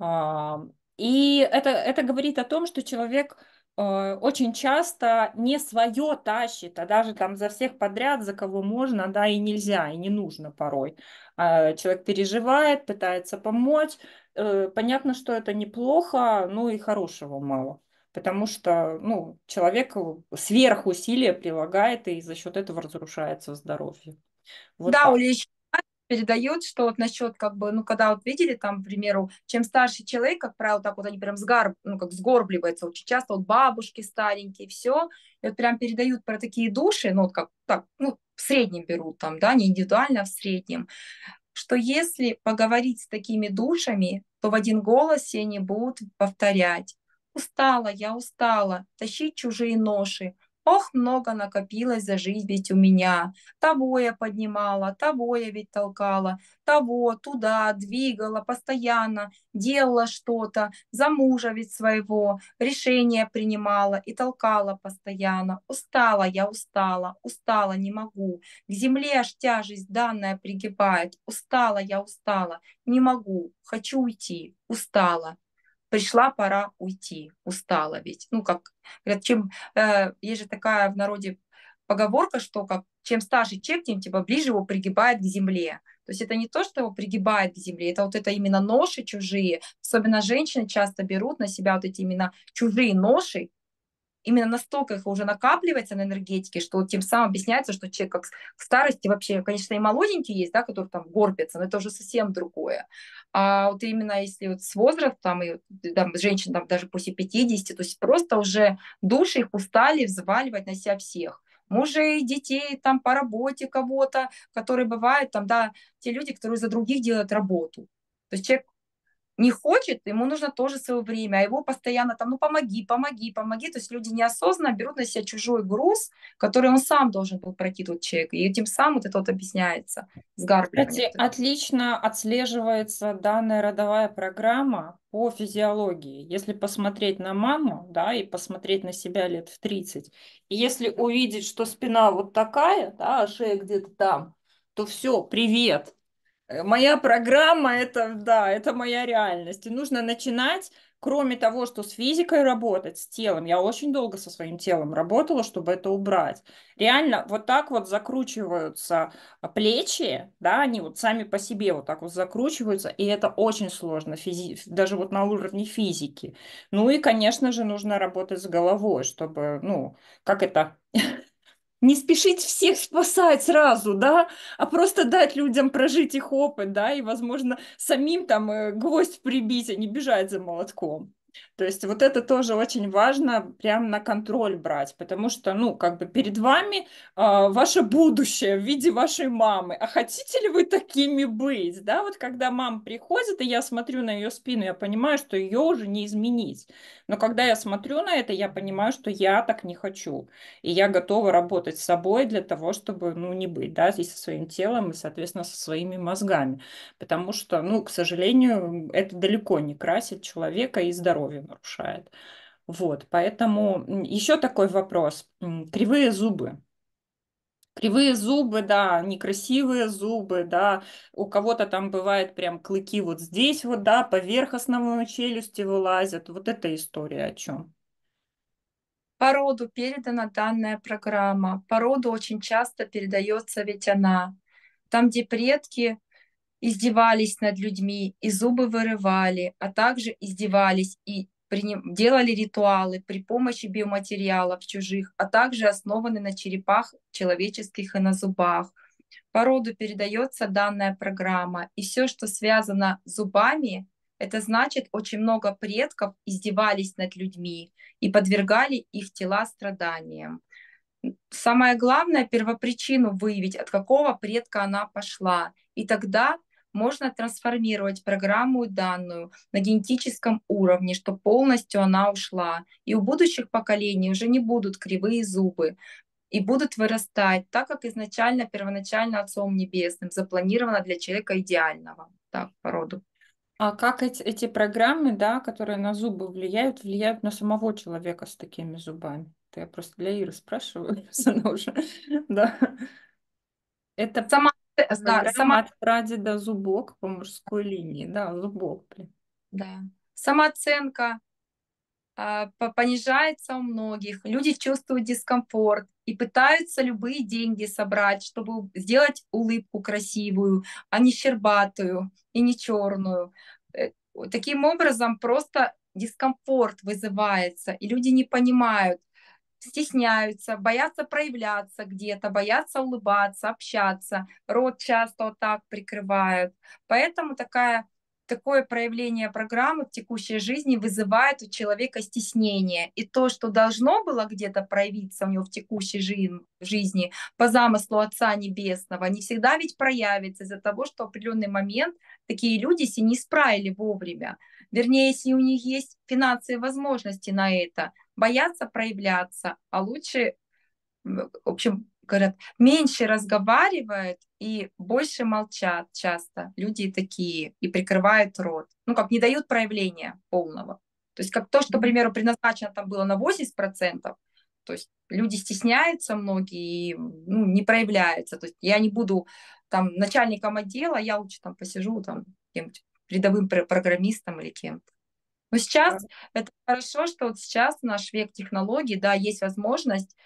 А, и это, это говорит о том, что человек э, очень часто не свое тащит, а даже там за всех подряд, за кого можно, да, и нельзя, и не нужно порой. А, человек переживает, пытается помочь. Э, понятно, что это неплохо, ну и хорошего мало потому что ну, человек сверхусилия прилагает и за счет этого разрушается здоровье. Вот да, так. Оля, еще передает, что вот насчет, как бы, ну, когда вот видели, там, к примеру, чем старше человек, как правило, так вот они прям сгор, ну, как сгорбливаются, очень часто вот бабушки старенькие, все, и вот прям передают про такие души, ну, вот как, так, ну, в среднем берут там, да, не индивидуально, а в среднем, что если поговорить с такими душами, то в один голос они будут повторять Устала, я устала, тащить чужие ноши. Ох, много накопилось за жизнь ведь у меня. Того я поднимала, того я ведь толкала, того туда двигала постоянно, делала что-то, за мужа ведь своего, решения принимала и толкала постоянно. Устала я, устала, устала, не могу. К земле аж тяжесть данная пригибает. Устала я, устала, не могу, хочу уйти, устала, пришла пора уйти, устала ведь. Ну, как говорят, чем, э, есть же такая в народе поговорка, что как, чем старше человек, тем типа ближе его пригибает к земле. То есть это не то, что его пригибает к земле, это вот это именно ноши чужие. Особенно женщины часто берут на себя вот эти именно чужие ноши, именно настолько их уже накапливается на энергетике, что вот тем самым объясняется, что человек как в старости вообще, конечно, и молоденький есть, да, который там горбится, но это уже совсем другое. А вот именно если вот с возрастом, и там, женщин там даже после 50, то есть просто уже души их устали взваливать на себя всех мужей, детей, там по работе кого-то, которые бывают, там, да, те люди, которые за других делают работу. То есть человек не хочет, ему нужно тоже свое время, а его постоянно там, ну помоги, помоги, помоги. То есть люди неосознанно берут на себя чужой груз, который он сам должен был пройти, тот человек. И тем самым вот это вот объясняется с Кстати, отлично отслеживается данная родовая программа по физиологии. Если посмотреть на маму, да, и посмотреть на себя лет в 30, и если увидеть, что спина вот такая, да, а шея где-то там, то все, привет, Э, моя программа, это, да, это моя реальность. И нужно начинать, кроме того, что с физикой работать, с телом. Я очень долго со своим телом работала, чтобы это убрать. Реально, вот так вот закручиваются а, плечи, да, они вот сами по себе вот так вот закручиваются, и это очень сложно, физи... даже вот на уровне физики. Ну и, конечно же, нужно работать с головой, чтобы, ну, как это не спешить всех спасать сразу, да, а просто дать людям прожить их опыт, да, и, возможно, самим там э, гвоздь прибить, а не бежать за молотком. То есть вот это тоже очень важно прям на контроль брать, потому что, ну, как бы перед вами э, ваше будущее в виде вашей мамы. А хотите ли вы такими быть? Да, вот когда мама приходит, и я смотрю на ее спину, я понимаю, что ее уже не изменить. Но когда я смотрю на это, я понимаю, что я так не хочу. И я готова работать с собой для того, чтобы, ну, не быть, да, здесь со своим телом, и, соответственно, со своими мозгами. Потому что, ну, к сожалению, это далеко не красит человека и здоровье здоровье нарушает. Вот, поэтому еще такой вопрос. Кривые зубы. Кривые зубы, да, некрасивые зубы, да, у кого-то там бывает прям клыки вот здесь вот, да, поверх основной челюсти вылазят. Вот эта история о чем? По роду передана данная программа. По роду очень часто передается ведь она. Там, где предки издевались над людьми и зубы вырывали, а также издевались и приним... делали ритуалы при помощи биоматериалов чужих, а также основаны на черепах человеческих и на зубах. По роду передается данная программа, и все, что связано с зубами, это значит, очень много предков издевались над людьми и подвергали их тела страданиям. Самое главное, первопричину выявить, от какого предка она пошла. И тогда можно трансформировать программу данную на генетическом уровне, что полностью она ушла. И у будущих поколений уже не будут кривые зубы и будут вырастать так, как изначально, первоначально Отцом Небесным запланировано для человека идеального, так, по роду. А как эти, эти программы, да, которые на зубы влияют, влияют на самого человека с такими зубами? Это я просто для Иры спрашиваю, она уже, да. Это сама Э, да, сама... От прадеда зубок по мужской линии, да, зубок. блин. Да. Самооценка э, понижается у многих, люди чувствуют дискомфорт и пытаются любые деньги собрать, чтобы сделать улыбку красивую, а не щербатую и не черную. Э, таким образом, просто дискомфорт вызывается, и люди не понимают, стесняются, боятся проявляться где-то, боятся улыбаться, общаться, рот часто вот так прикрывают. Поэтому такая такое проявление программы в текущей жизни вызывает у человека стеснение. И то, что должно было где-то проявиться у него в текущей жи- жизни по замыслу Отца Небесного, не всегда ведь проявится из-за того, что в определенный момент такие люди если не справили вовремя. Вернее, если у них есть финансовые возможности на это, боятся проявляться, а лучше, в общем, говорят, меньше разговаривают и больше молчат часто. Люди такие и прикрывают рот. Ну, как не дают проявления полного. То есть как то, что, к примеру, предназначено там было на 80%, то есть люди стесняются многие и ну, не проявляются. То есть я не буду там начальником отдела, я лучше там посижу там кем-нибудь рядовым программистом или кем-то. Но сейчас да. это хорошо, что вот сейчас наш век технологий, да, есть возможность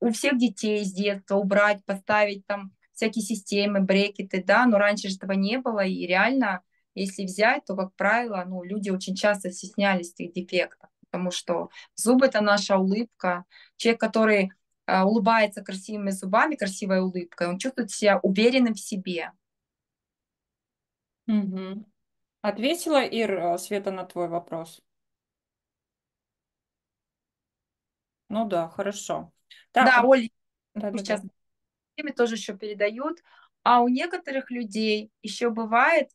у всех детей с детства убрать, поставить там всякие системы, брекеты, да, но раньше же этого не было, и реально, если взять, то, как правило, ну, люди очень часто стеснялись этих дефектов, потому что зубы — это наша улыбка. Человек, который э, улыбается красивыми зубами, красивой улыбкой, он чувствует себя уверенным в себе. Угу. Ответила, Ир, э, Света, на твой вопрос? Ну да, хорошо. Так, да, Оля, да, да, сейчас да. тоже еще передают. А у некоторых людей еще бывает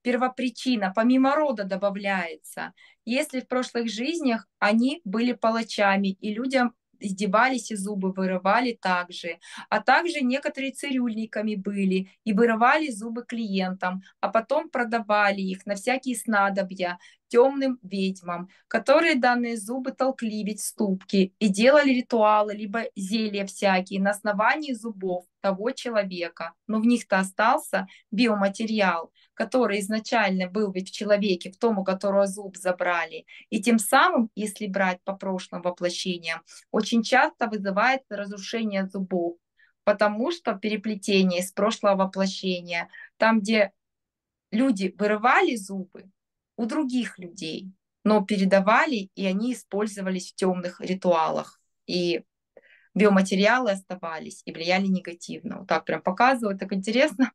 первопричина, помимо рода добавляется. Если в прошлых жизнях они были палачами, и людям издевались и зубы вырывали также. А также некоторые цирюльниками были и вырывали зубы клиентам, а потом продавали их на всякие снадобья темным ведьмам, которые данные зубы толкли ведь ступки и делали ритуалы, либо зелья всякие на основании зубов того человека. Но в них-то остался биоматериал, который изначально был ведь в человеке, в том, у которого зуб забрали. И тем самым, если брать по прошлым воплощениям, очень часто вызывает разрушение зубов, потому что переплетение из прошлого воплощения, там, где люди вырывали зубы, у других людей, но передавали, и они использовались в темных ритуалах. И биоматериалы оставались и влияли негативно. Вот так прям показывают, так интересно.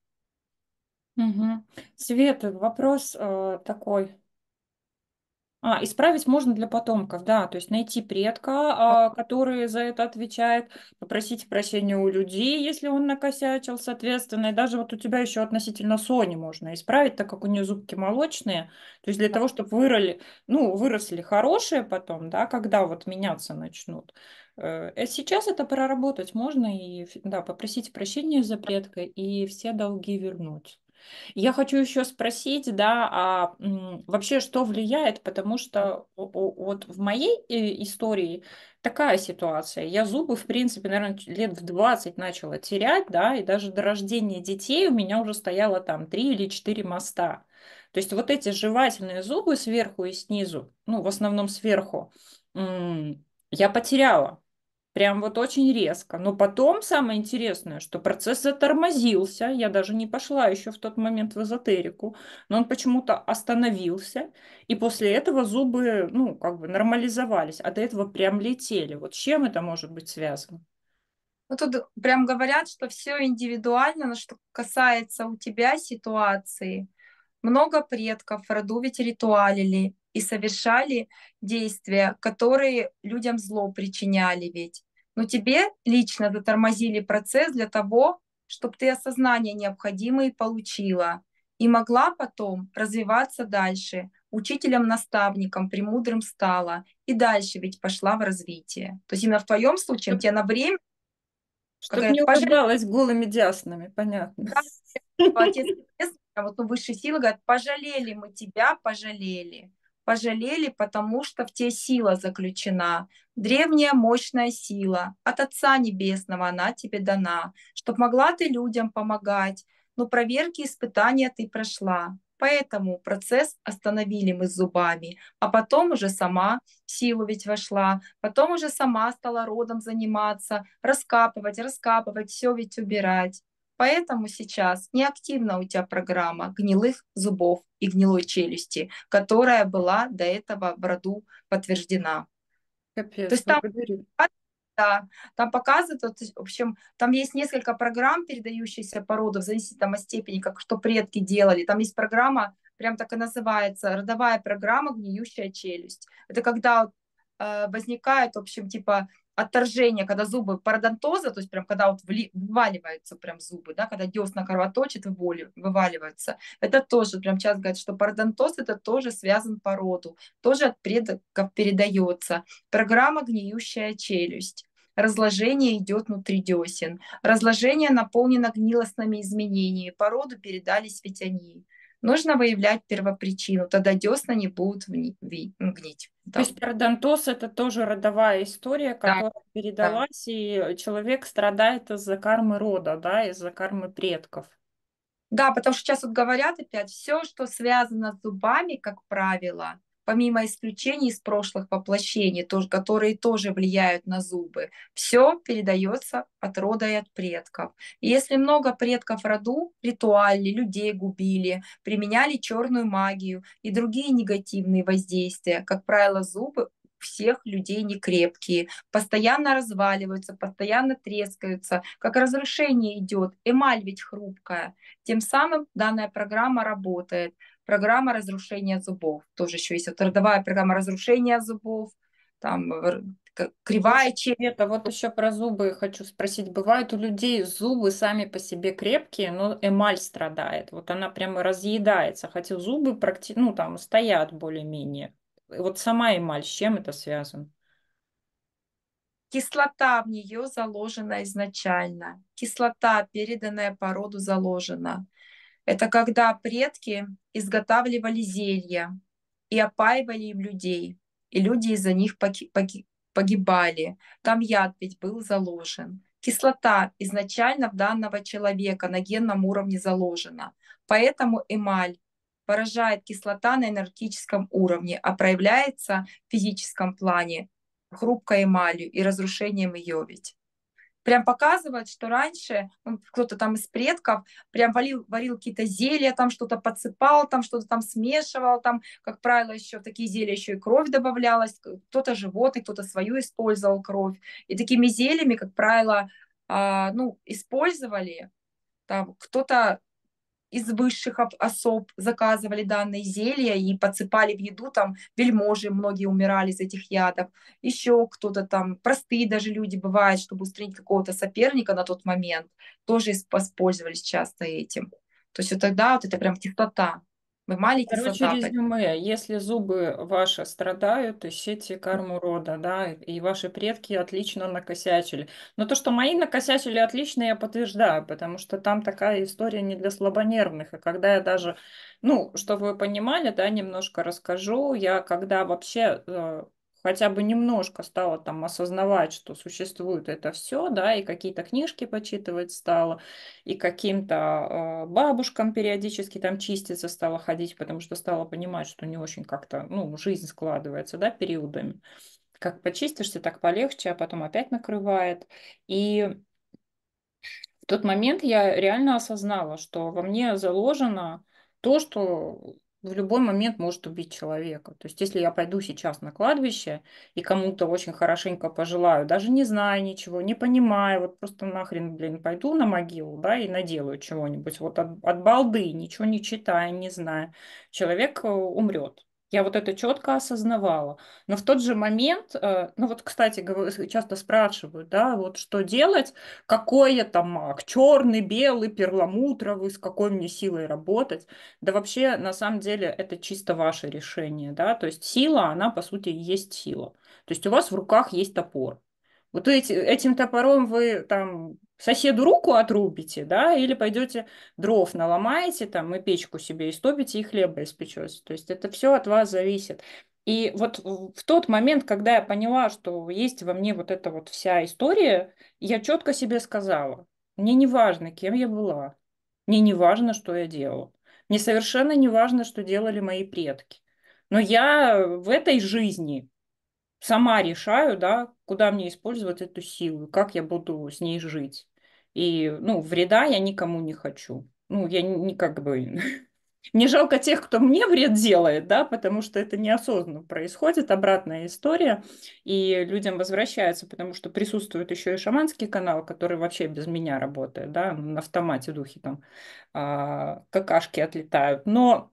Угу. Света, вопрос э, такой а, исправить можно для потомков, да, то есть найти предка, а, который за это отвечает, попросить прощения у людей, если он накосячил, соответственно, и даже вот у тебя еще относительно Сони можно исправить, так как у нее зубки молочные, то есть для того, чтобы выросли, ну, выросли хорошие потом, да, когда вот меняться начнут. Э, э, сейчас это проработать можно и, да, попросить прощения за предка и все долги вернуть. Я хочу еще спросить, да, а вообще что влияет, потому что вот в моей э, истории такая ситуация. Я зубы, в принципе, наверное, лет в 20 начала терять, да, и даже до рождения детей у меня уже стояло там 3 или 4 моста. То есть вот эти жевательные зубы сверху и снизу, ну, в основном сверху, я потеряла. Прям вот очень резко. Но потом самое интересное, что процесс затормозился. Я даже не пошла еще в тот момент в эзотерику. Но он почему-то остановился. И после этого зубы, ну, как бы нормализовались. А до этого прям летели. Вот с чем это может быть связано? Ну, тут прям говорят, что все индивидуально, но что касается у тебя ситуации. Много предков в роду ведь ритуалили и совершали действия, которые людям зло причиняли ведь но тебе лично затормозили процесс для того, чтобы ты осознание необходимое получила и могла потом развиваться дальше, учителем-наставником, премудрым стала и дальше ведь пошла в развитие. То есть именно в твоем случае чтобы, тебе на время... Чтобы не упадалась голыми дяснами, понятно. Да, а вот ну, высшие силы говорят, пожалели мы тебя, пожалели пожалели, потому что в те сила заключена, древняя мощная сила, от Отца Небесного она тебе дана, чтоб могла ты людям помогать, но проверки испытания ты прошла. Поэтому процесс остановили мы с зубами, а потом уже сама в силу ведь вошла, потом уже сама стала родом заниматься, раскапывать, раскапывать, все ведь убирать. Поэтому сейчас неактивна у тебя программа гнилых зубов и гнилой челюсти, которая была до этого в роду подтверждена. Капец, То есть там, да, там показывают, вот, в общем, там есть несколько программ, передающихся по роду, в зависимости там, от степени, как что предки делали. Там есть программа, прям так и называется, родовая программа «Гниющая челюсть». Это когда э, возникает, в общем, типа отторжение, когда зубы пародонтоза, то есть прям когда вот вываливаются прям зубы, да, когда десна кровоточит, вывали, вываливаются. Это тоже прям часто говорят, что пародонтоз это тоже связан по роду, тоже от предков передается. Программа гниющая челюсть. Разложение идет внутри десен. Разложение наполнено гнилостными изменениями. По роду передались ведь они. Нужно выявлять первопричину, тогда десна не будут гнить. Да. То есть парадонтоз это тоже родовая история, которая да. передалась, да. и человек страдает из-за кармы рода, да, из-за кармы предков. Да, потому что сейчас вот говорят опять, все, что связано с зубами, как правило, помимо исключений из прошлых воплощений, тоже, которые тоже влияют на зубы, все передается от рода и от предков. И если много предков в роду ритуали, людей губили, применяли черную магию и другие негативные воздействия, как правило, зубы всех людей некрепкие, постоянно разваливаются, постоянно трескаются, как разрушение идет, эмаль ведь хрупкая. Тем самым данная программа работает программа разрушения зубов. Тоже еще есть вот родовая программа разрушения зубов, там э, кривая челюсть. Это вот еще про зубы хочу спросить. Бывают у людей зубы сами по себе крепкие, но эмаль страдает. Вот она прямо разъедается, хотя зубы практически, ну, там, стоят более-менее. Вот сама эмаль, с чем это связано? Кислота в нее заложена изначально. Кислота, переданная породу заложена. Это когда предки изготавливали зелья и опаивали им людей, и люди из-за них погибали. Там яд ведь был заложен. Кислота изначально в данного человека на генном уровне заложена. Поэтому эмаль поражает кислота на энергетическом уровне, а проявляется в физическом плане хрупкой эмалью и разрушением ее ведь прям показывает, что раньше ну, кто-то там из предков прям варил, варил какие-то зелья, там что-то подсыпал, там что-то там смешивал, там, как правило, еще такие зелья еще и кровь добавлялась, кто-то животных, кто-то свою использовал кровь. И такими зельями, как правило, а, ну, использовали, там кто-то из высших особ заказывали данные зелья и подсыпали в еду, там вельможи многие умирали из этих ядов, еще кто-то там, простые даже люди бывают, чтобы устранить какого-то соперника на тот момент, тоже воспользовались часто этим. То есть вот тогда вот это прям теплота вы маленький Короче, создатой. резюме. Если зубы ваши страдают, ищите карму рода, да, и ваши предки отлично накосячили. Но то, что мои накосячили отлично, я подтверждаю, потому что там такая история не для слабонервных. И когда я даже, ну, чтобы вы понимали, да, немножко расскажу, я когда вообще э, хотя бы немножко стала там осознавать, что существует это все, да, и какие-то книжки почитывать стала, и каким-то э, бабушкам периодически там чиститься стала ходить, потому что стала понимать, что не очень как-то, ну, жизнь складывается, да, периодами. Как почистишься, так полегче, а потом опять накрывает. И в тот момент я реально осознала, что во мне заложено то, что в любой момент может убить человека. То есть если я пойду сейчас на кладбище и кому-то очень хорошенько пожелаю, даже не зная ничего, не понимая, вот просто нахрен, блин, пойду на могилу, да, и наделаю чего-нибудь, вот от, от балды, ничего не читая, не зная, человек э, умрет. Я вот это четко осознавала. Но в тот же момент, э, ну вот, кстати, часто спрашивают, да, вот что делать, какой я там маг, черный, белый, перламутровый, с какой мне силой работать. Да вообще, на самом деле, это чисто ваше решение, да, то есть сила, она, по сути, есть сила. То есть у вас в руках есть топор. Вот эти, этим топором вы там соседу руку отрубите, да, или пойдете дров наломаете там и печку себе истопите, и хлеба испечете. То есть это все от вас зависит. И вот в тот момент, когда я поняла, что есть во мне вот эта вот вся история, я четко себе сказала, мне не важно, кем я была, мне не важно, что я делала, мне совершенно не важно, что делали мои предки. Но я в этой жизни сама решаю, да, куда мне использовать эту силу, как я буду с ней жить. И, ну, вреда я никому не хочу. Ну, я не, как бы... Не жалко тех, кто мне вред делает, да, потому что это неосознанно происходит, обратная история, и людям возвращается, потому что присутствует еще и шаманский канал, который вообще без меня работает, да, на автомате духи там а, какашки отлетают. Но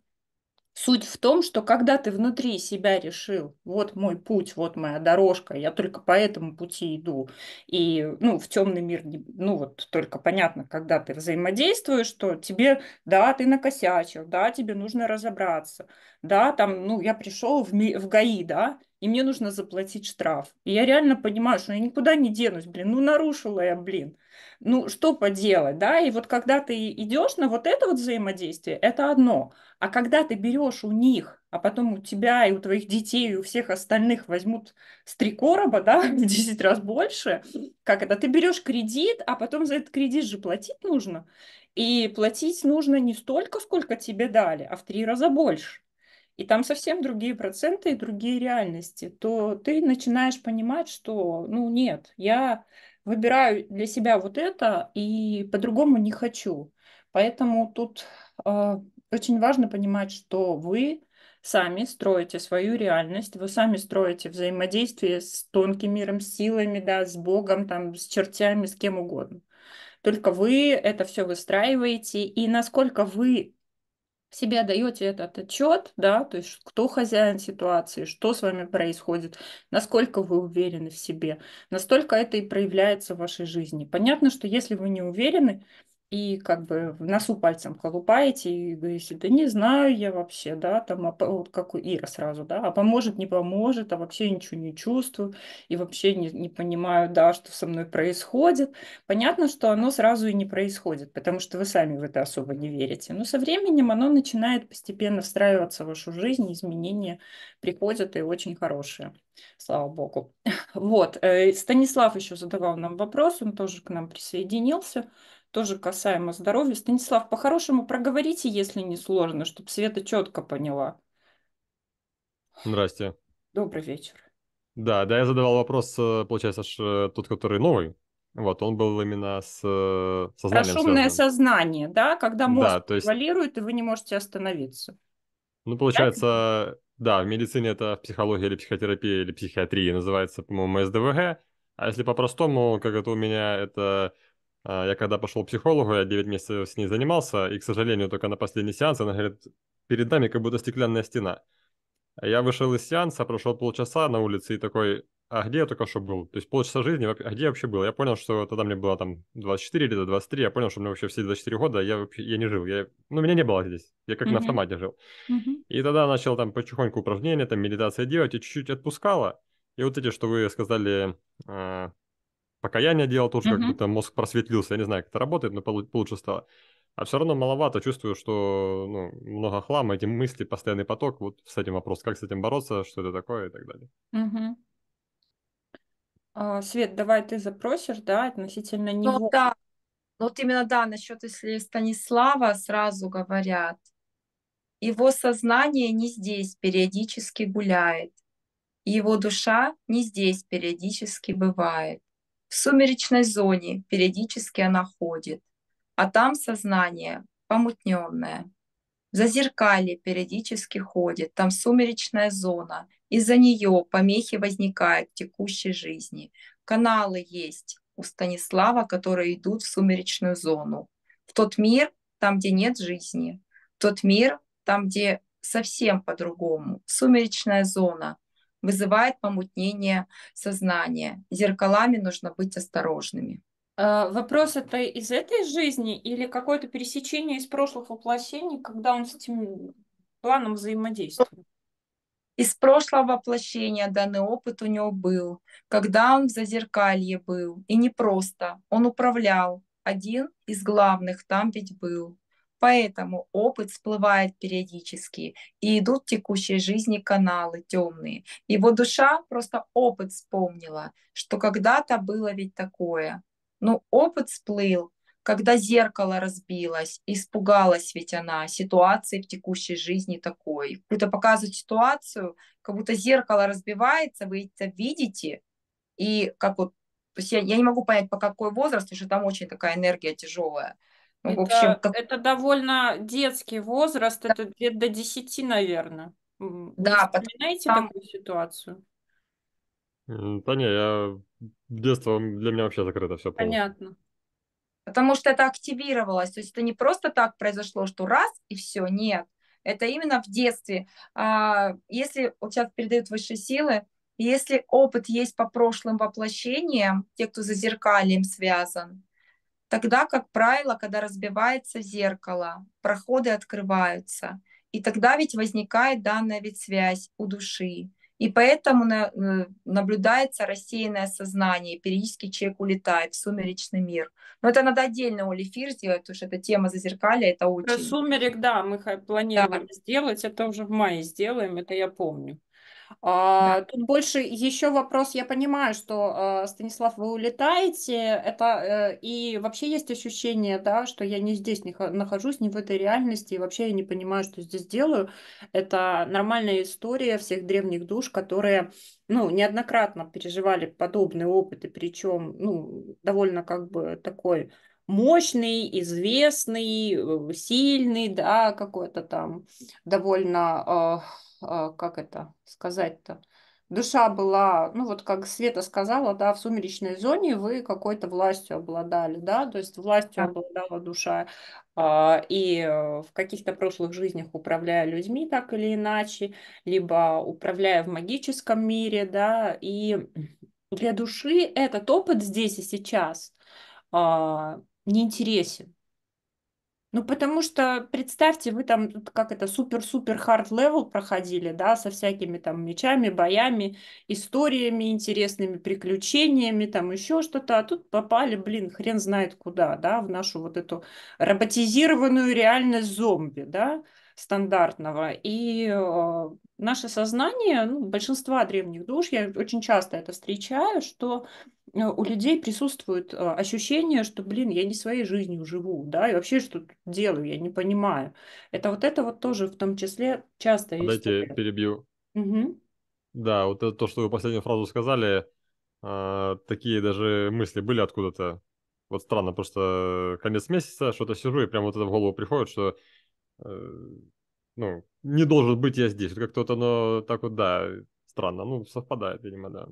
Суть в том, что когда ты внутри себя решил, вот мой путь, вот моя дорожка, я только по этому пути иду, и ну, в темный мир, ну вот только понятно, когда ты взаимодействуешь, что тебе, да, ты накосячил, да, тебе нужно разобраться, да, там, ну, я пришел в, в ГАИ, да, и мне нужно заплатить штраф. И я реально понимаю, что я никуда не денусь, блин, ну нарушила я, блин ну, что поделать, да, и вот когда ты идешь на вот это вот взаимодействие, это одно, а когда ты берешь у них, а потом у тебя и у твоих детей, и у всех остальных возьмут с три короба, да, в 10 раз больше, как это, ты берешь кредит, а потом за этот кредит же платить нужно, и платить нужно не столько, сколько тебе дали, а в три раза больше и там совсем другие проценты и другие реальности, то ты начинаешь понимать, что, ну, нет, я выбираю для себя вот это и по-другому не хочу. Поэтому тут э, очень важно понимать, что вы сами строите свою реальность, вы сами строите взаимодействие с тонким миром, с силами, да, с Богом, там, с чертями, с кем угодно. Только вы это все выстраиваете, и насколько вы в себе отдаете этот отчет, да, то есть кто хозяин ситуации, что с вами происходит, насколько вы уверены в себе, настолько это и проявляется в вашей жизни. Понятно, что если вы не уверены, и как бы в носу пальцем колупаете и говорите, да не знаю я вообще, да, там, а вот как у Ира сразу, да, а поможет, не поможет, а вообще ничего не чувствую, и вообще не, не понимаю, да, что со мной происходит. Понятно, что оно сразу и не происходит, потому что вы сами в это особо не верите, но со временем оно начинает постепенно встраиваться в вашу жизнь, изменения приходят и очень хорошие. Слава богу. Вот, э, Станислав еще задавал нам вопрос, он тоже к нам присоединился тоже касаемо здоровья. Станислав, по-хорошему проговорите, если не сложно, чтобы Света четко поняла. Здрасте. Добрый вечер. Да, да, я задавал вопрос, э, получается, э, тот, который новый. Вот, он был именно с э, сознанием. Про шумное связан. сознание, да, когда мозг да, то есть... контролирует, и вы не можете остановиться. Ну, получается, да? да, в медицине это в психологии или психотерапии или психиатрии называется, по-моему, СДВГ. А если по-простому, как это у меня, это а, я когда пошел к психологу, я 9 месяцев с ней занимался, и, к сожалению, только на последний сеанс она говорит, перед нами как будто стеклянная стена. А я вышел из сеанса, прошел полчаса на улице и такой, а где я только что был? То есть полчаса жизни, а где я вообще был? Я понял, что тогда мне было там 24 или 23, я понял, что мне вообще все 24 года, я вообще я не жил, я, ну, меня не было здесь, я как mm-hmm. на автомате жил. Mm-hmm. И тогда начал там потихоньку упражнения, там медитация делать, и чуть-чуть отпускала. И вот эти, что вы сказали, а, покаяние делал, тоже mm-hmm. как будто мозг просветлился. Я не знаю, как это работает, но получше стало. А все равно маловато, чувствую, что ну, много хлама, эти мысли, постоянный поток. Вот с этим вопрос, как с этим бороться, что это такое и так далее. Угу. А, Свет, давай ты запросишь, да, относительно ну него. Ну да, вот именно да, насчет, если Станислава сразу говорят, его сознание не здесь периодически гуляет, его душа не здесь периодически бывает. В сумеречной зоне периодически она ходит, а там сознание помутненное. В зазеркалье периодически ходит, там сумеречная зона. Из-за нее помехи возникают в текущей жизни. Каналы есть у Станислава, которые идут в сумеречную зону. В тот мир, там, где нет жизни. В тот мир, там, где совсем по-другому. Сумеречная зона вызывает помутнение сознания. Зеркалами нужно быть осторожными. А, вопрос это из этой жизни или какое-то пересечение из прошлых воплощений, когда он с этим планом взаимодействует? Из прошлого воплощения данный опыт у него был, когда он в зазеркалье был, и не просто, он управлял, один из главных там ведь был. Поэтому опыт всплывает периодически, и идут текущей жизни каналы темные. Его душа просто опыт вспомнила, что когда-то было ведь такое. Но ну, опыт всплыл, когда зеркало разбилось, испугалась ведь она ситуации в текущей жизни такой. Как будто показывает ситуацию, как будто зеркало разбивается, вы это видите, и как вот, то есть я, я не могу понять, по какой возраст, потому что там очень такая энергия тяжелая – ну, это, в общем, как... это довольно детский возраст, это лет до 10, наверное. Да, Вы там... такую ситуацию? Да не, я детство для меня вообще закрыто все. Понятно. Потому что это активировалось, то есть это не просто так произошло, что раз и все, нет. Это именно в детстве. А, если вот сейчас передают высшие силы, если опыт есть по прошлым воплощениям, те, кто за зазеркальем связан, тогда, как правило, когда разбивается зеркало, проходы открываются. И тогда ведь возникает данная ведь связь у души. И поэтому на, э, наблюдается рассеянное сознание, И периодически человек улетает в сумеречный мир. Но это надо отдельно Оли Фир сделать, потому что эта тема зазеркалья, это очень... сумерек, да, мы планируем да. сделать, это уже в мае сделаем, это я помню. Да. А, тут больше еще вопрос, я понимаю, что, э, Станислав, вы улетаете, это э, и вообще есть ощущение, да, что я не здесь не нахожусь, не в этой реальности, и вообще я не понимаю, что здесь делаю. Это нормальная история всех древних душ, которые, ну, неоднократно переживали подобные опыты, причем, ну, довольно как бы такой мощный, известный, э, сильный, да, какой-то там довольно... А, как это сказать-то, душа была, ну вот как Света сказала, да, в сумеречной зоне вы какой-то властью обладали, да, то есть властью обладала душа, а, и э, в каких-то прошлых жизнях управляя людьми так или иначе, либо управляя в магическом мире, да, и для души этот опыт здесь и сейчас а, не интересен ну, потому что, представьте, вы там, как это, супер-супер хард-левел проходили, да, со всякими там мечами, боями, историями, интересными приключениями, там еще что-то, а тут попали, блин, хрен знает куда, да, в нашу вот эту роботизированную реальность зомби, да, стандартного. И э, наше сознание, ну, большинства древних душ, я очень часто это встречаю, что Э, у людей присутствует э, ощущение, что, блин, я не своей жизнью живу, да, и вообще что делаю, я не понимаю. Это вот это вот тоже в том числе часто есть. Дайте история. перебью. Угу. Да, вот это то, что вы последнюю фразу сказали, а, такие даже мысли были откуда-то. Вот странно, просто конец месяца, что-то сижу, и прям вот это в голову приходит, что э, ну, не должен быть я здесь. Как-то вот оно так вот, да, странно. Ну, совпадает, видимо, да.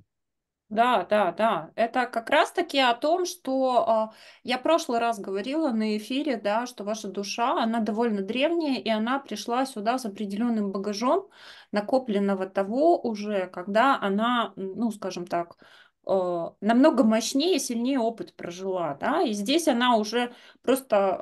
Да, да, да. Это как раз-таки о том, что э, я в прошлый раз говорила на эфире, да, что ваша душа, она довольно древняя, и она пришла сюда с определенным багажом накопленного того уже, когда она, ну, скажем так, Э, намного мощнее, сильнее опыт прожила, да, и здесь она уже просто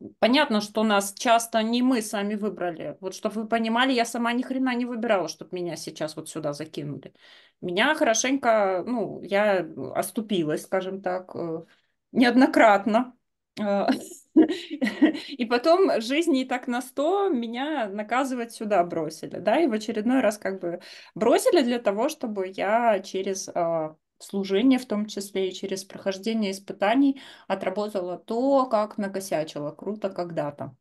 э, понятно, что нас часто не мы сами выбрали, вот чтобы вы понимали, я сама ни хрена не выбирала, чтобы меня сейчас вот сюда закинули, меня хорошенько, ну, я оступилась, скажем так, э, неоднократно, э, и потом жизни и так на сто меня наказывать сюда бросили, да, и в очередной раз как бы бросили для того, чтобы я через э, служение, в том числе и через прохождение испытаний, отработала то, как накосячила круто когда-то.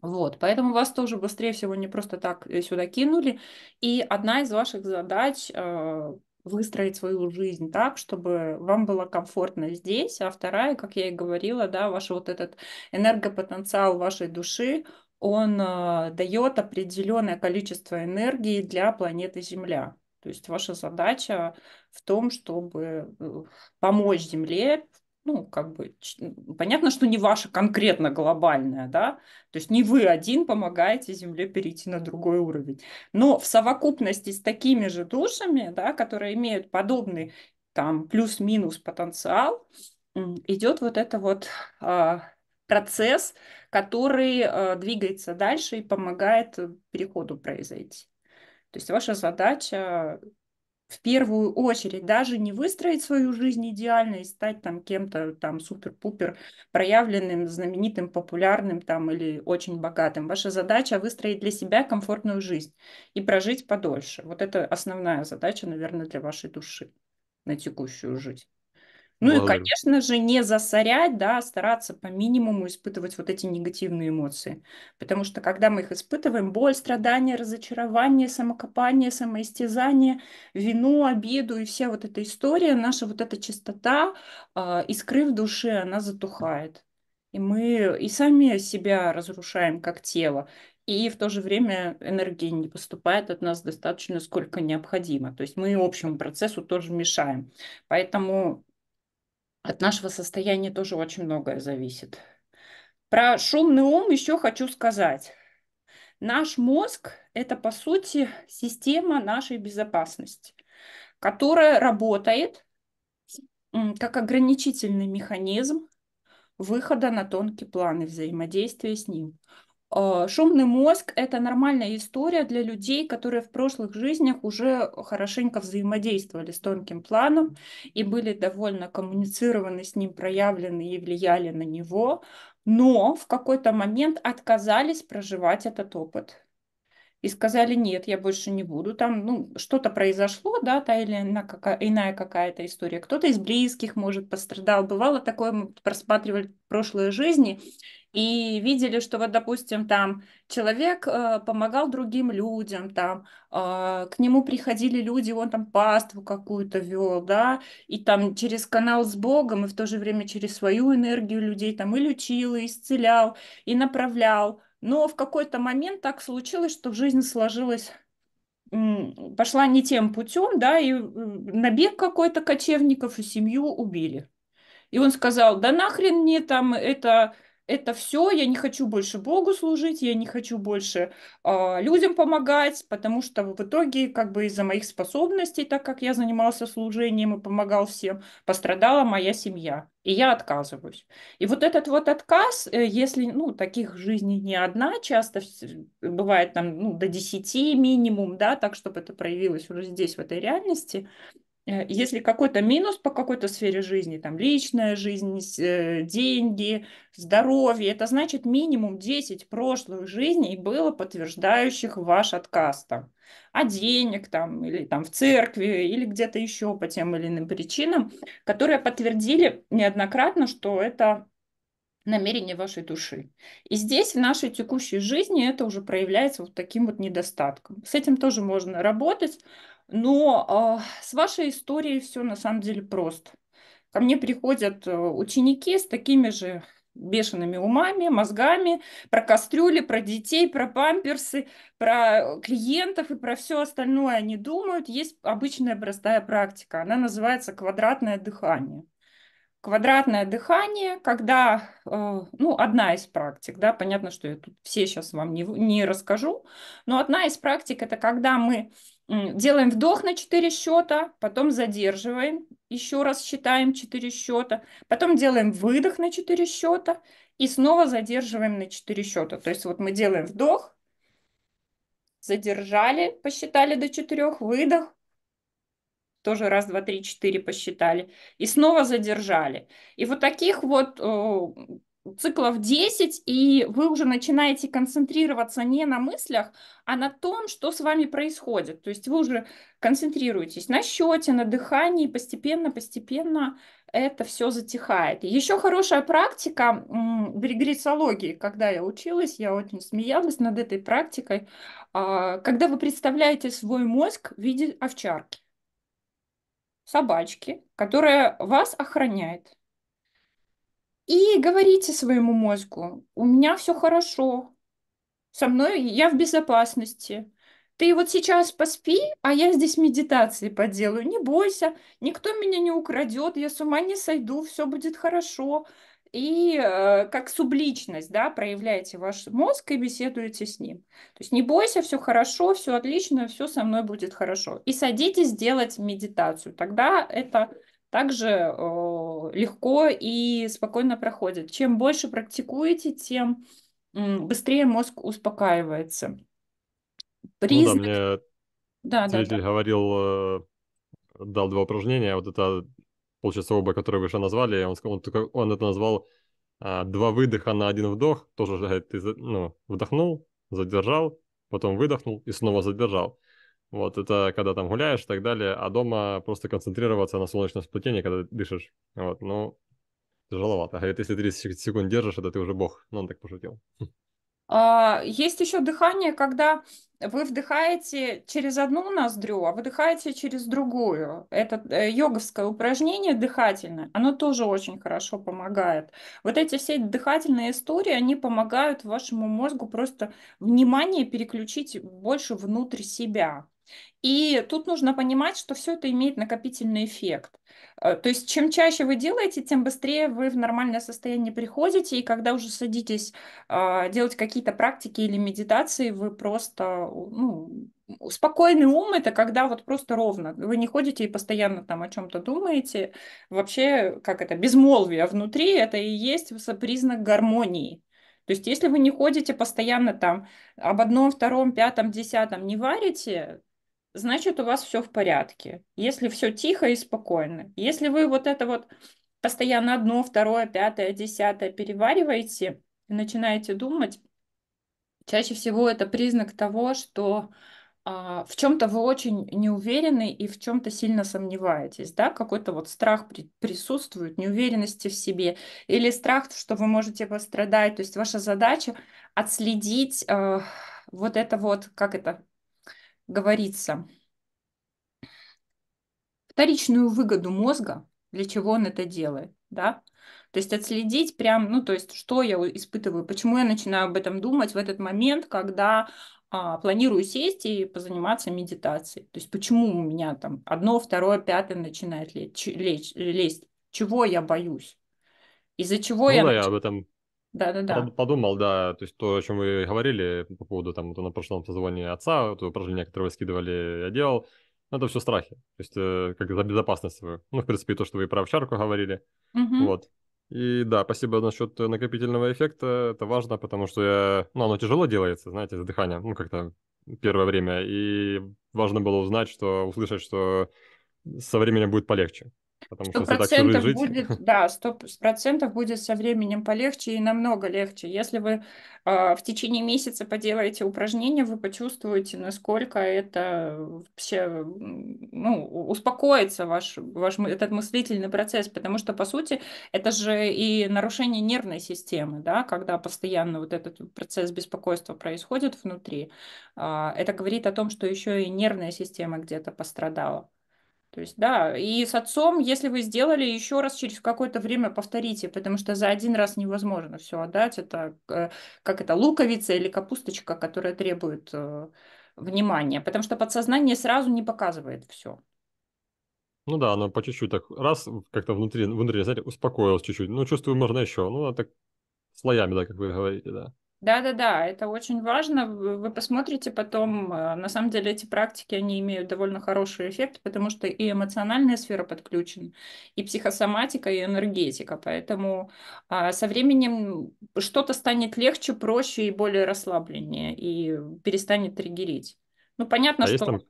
Вот, поэтому вас тоже быстрее всего не просто так э, сюда кинули. И одна из ваших задач э, выстроить свою жизнь так, чтобы вам было комфортно здесь, а вторая, как я и говорила, да, ваш вот этот энергопотенциал вашей души, он э, дает определенное количество энергии для планеты Земля. То есть ваша задача в том, чтобы э, помочь Земле ну, как бы, понятно, что не ваша конкретно глобальная, да, то есть не вы один помогаете Земле перейти на другой уровень, но в совокупности с такими же душами, да, которые имеют подобный там плюс-минус потенциал, идет вот это вот а, процесс, который а, двигается дальше и помогает э, переходу произойти. То есть ваша задача в первую очередь даже не выстроить свою жизнь идеально и стать там кем-то там супер-пупер проявленным, знаменитым, популярным там или очень богатым. Ваша задача выстроить для себя комфортную жизнь и прожить подольше. Вот это основная задача, наверное, для вашей души на текущую жизнь. Ну Молодец. и, конечно же, не засорять, да, а стараться по минимуму испытывать вот эти негативные эмоции. Потому что, когда мы их испытываем, боль, страдания, разочарование, самокопание, самоистязание, вину, обиду и вся вот эта история, наша вот эта чистота, э, искры в душе, она затухает. И мы и сами себя разрушаем как тело, и в то же время энергии не поступает от нас достаточно, сколько необходимо. То есть мы общему процессу тоже мешаем. Поэтому от нашего состояния тоже очень многое зависит. Про шумный ум еще хочу сказать. Наш мозг – это, по сути, система нашей безопасности, которая работает как ограничительный механизм выхода на тонкий план и взаимодействия с ним. А, шумный мозг – это нормальная история для людей, которые в прошлых жизнях уже хорошенько взаимодействовали с тонким планом и были довольно коммуницированы с ним, проявлены и влияли на него, но в какой-то момент отказались проживать этот опыт и сказали, нет, я больше не буду. Там ну, что-то произошло, да, та или иная, какая- то история. Кто-то из близких, может, пострадал. Бывало такое, мы просматривали прошлые жизни, и видели, что вот, допустим, там человек э, помогал другим людям, там э, к нему приходили люди, он там паству какую-то вел, да, и там через канал с Богом и в то же время через свою энергию людей там и лечил, и исцелял, и направлял. Но в какой-то момент так случилось, что жизнь сложилась пошла не тем путем, да, и набег какой-то кочевников, и семью убили. И он сказал, да нахрен мне там это это все, я не хочу больше Богу служить, я не хочу больше э, людям помогать, потому что в итоге, как бы из-за моих способностей, так как я занимался служением и помогал всем, пострадала моя семья, и я отказываюсь. И вот этот вот отказ, э, если, ну, таких жизней не одна, часто бывает там, ну, до десяти минимум, да, так, чтобы это проявилось уже здесь, в этой реальности, Э, если какой-то минус по какой-то сфере жизни, там личная жизнь, э, деньги, здоровье, это значит минимум 10 прошлых жизней было подтверждающих ваш отказ там. А денег там, или там в церкви, или где-то еще по тем или иным причинам, которые подтвердили неоднократно, что это намерение вашей души. И здесь в нашей текущей жизни это уже проявляется вот таким вот недостатком. С этим тоже можно работать. Но э, с вашей историей все на самом деле просто. Ко мне приходят э, ученики с такими же бешеными умами, мозгами, про кастрюли, про детей, про памперсы, про клиентов и про все остальное они думают. Есть обычная простая практика, она называется квадратное дыхание. Квадратное дыхание, когда, э, ну, одна из практик, да, понятно, что я тут все сейчас вам не, не расскажу, но одна из практик это когда мы Делаем вдох на 4 счета, потом задерживаем, еще раз считаем 4 счета, потом делаем выдох на 4 счета и снова задерживаем на 4 счета. То есть вот мы делаем вдох, задержали, посчитали до 4, выдох, тоже раз, два, три, четыре посчитали, и снова задержали. И вот таких вот э, циклов 10, и вы уже начинаете концентрироваться не на мыслях, а на том, что с вами происходит. То есть вы уже концентрируетесь на счете, на дыхании, постепенно-постепенно это все затихает. Еще хорошая практика в регрессологии, когда я училась, я очень смеялась над этой практикой, а, когда вы представляете свой мозг в виде овчарки, собачки, которая вас охраняет и говорите своему мозгу, у меня все хорошо, со мной я в безопасности. Ты вот сейчас поспи, а я здесь медитации поделаю. Не бойся, никто меня не украдет, я с ума не сойду, все будет хорошо. И э, как субличность, да, проявляете ваш мозг и беседуете с ним. То есть не бойся, все хорошо, все отлично, все со мной будет хорошо. И садитесь делать медитацию. Тогда это также э, легко и спокойно проходит. Чем больше практикуете, тем быстрее мозг успокаивается. Признак... Ну, да, мне да, зритель да, да. говорил, э, дал два упражнения, вот это получается оба, которые вы еще назвали, он, он, он это назвал а, два выдоха на один вдох, тоже говорит, э, ты ну, вдохнул, задержал, потом выдохнул и снова задержал. Вот это когда там гуляешь и так далее, а дома просто концентрироваться на солнечном сплетении, когда дышишь. Вот, ну, тяжеловато. Говорит, если 30 секунд держишь, это ты уже бог. Ну, он так пошутил. Хм. А, есть еще дыхание, когда вы вдыхаете через одну ноздрю, а выдыхаете через другую. Это э, йоговское упражнение дыхательное, оно тоже очень хорошо помогает. Вот эти все дыхательные истории, они помогают вашему мозгу просто внимание переключить больше внутрь себя. И тут нужно понимать, что все это имеет накопительный эффект. Э, то есть чем чаще вы делаете, тем быстрее вы в нормальное состояние приходите, и когда уже садитесь а, делать какие-то практики или медитации, вы просто ну, спокойный ум это когда вот просто ровно. Вы не ходите и постоянно там о чем-то думаете. Вообще, как это, безмолвие внутри это и есть признак гармонии. То есть, если вы не ходите постоянно там об одном, втором, пятом, десятом, не варите, значит, у вас все в порядке. Если все тихо и спокойно. Если вы вот это вот постоянно одно, второе, пятое, десятое перевариваете и начинаете думать, чаще всего это признак того, что а, в чем-то вы очень неуверены и в чем-то сильно сомневаетесь, да, какой-то вот страх при, присутствует, неуверенности в себе или страх, что вы можете пострадать, то есть ваша задача отследить а, вот это вот, как это, говорится, вторичную выгоду мозга, для чего он это делает, да, то есть отследить прям, ну, то есть, что я испытываю, почему я начинаю об этом думать в этот момент, когда а, планирую сесть и позаниматься медитацией. То есть, почему у меня там одно, второе, пятое начинает лечь, лечь, лезть, чего я боюсь, из-за чего ну, я... Да, нач... я об этом да-да-да. Подумал, да, то есть то, о чем вы говорили по поводу там на прошлом созвоне отца, то, упражнения, которые вы скидывали, я делал, ну, это все страхи, то есть э, как за безопасность свою. Ну, в принципе, то, что вы про овчарку говорили, угу. вот. И да, спасибо насчет накопительного эффекта, это важно, потому что я, ну, оно тяжело делается, знаете, за дыханием, ну, как-то первое время, и важно было узнать, что, услышать, что со временем будет полегче потому что так всю Будет, да, сто процентов будет со временем полегче и намного легче. Если вы э, в течение месяца поделаете упражнения, вы почувствуете, насколько это вообще ну, успокоится ваш, ваш этот мыслительный процесс, потому что, по сути, это же и нарушение нервной системы, да, когда постоянно вот этот процесс беспокойства происходит внутри. Э, это говорит о том, что еще и нервная система где-то пострадала. То есть, да, и с отцом, если вы сделали, еще раз через какое-то время повторите, потому что за один раз невозможно все отдать. Это э, как это, луковица или капусточка, которая требует э, внимания, потому что подсознание сразу не показывает все. Ну да, оно по чуть-чуть так раз как-то внутри, внутри, знаете, успокоилось чуть-чуть. Ну, чувствую, можно еще. Ну, так слоями, да, как вы говорите, да. Да-да-да, это очень важно. Вы посмотрите потом, э, на самом деле эти практики, они имеют довольно хороший эффект, потому что и эмоциональная сфера подключена, и психосоматика, и энергетика. Поэтому а, со временем что-то станет легче, проще и более расслабленнее, и перестанет триггерить. Ну, понятно, а что... Там...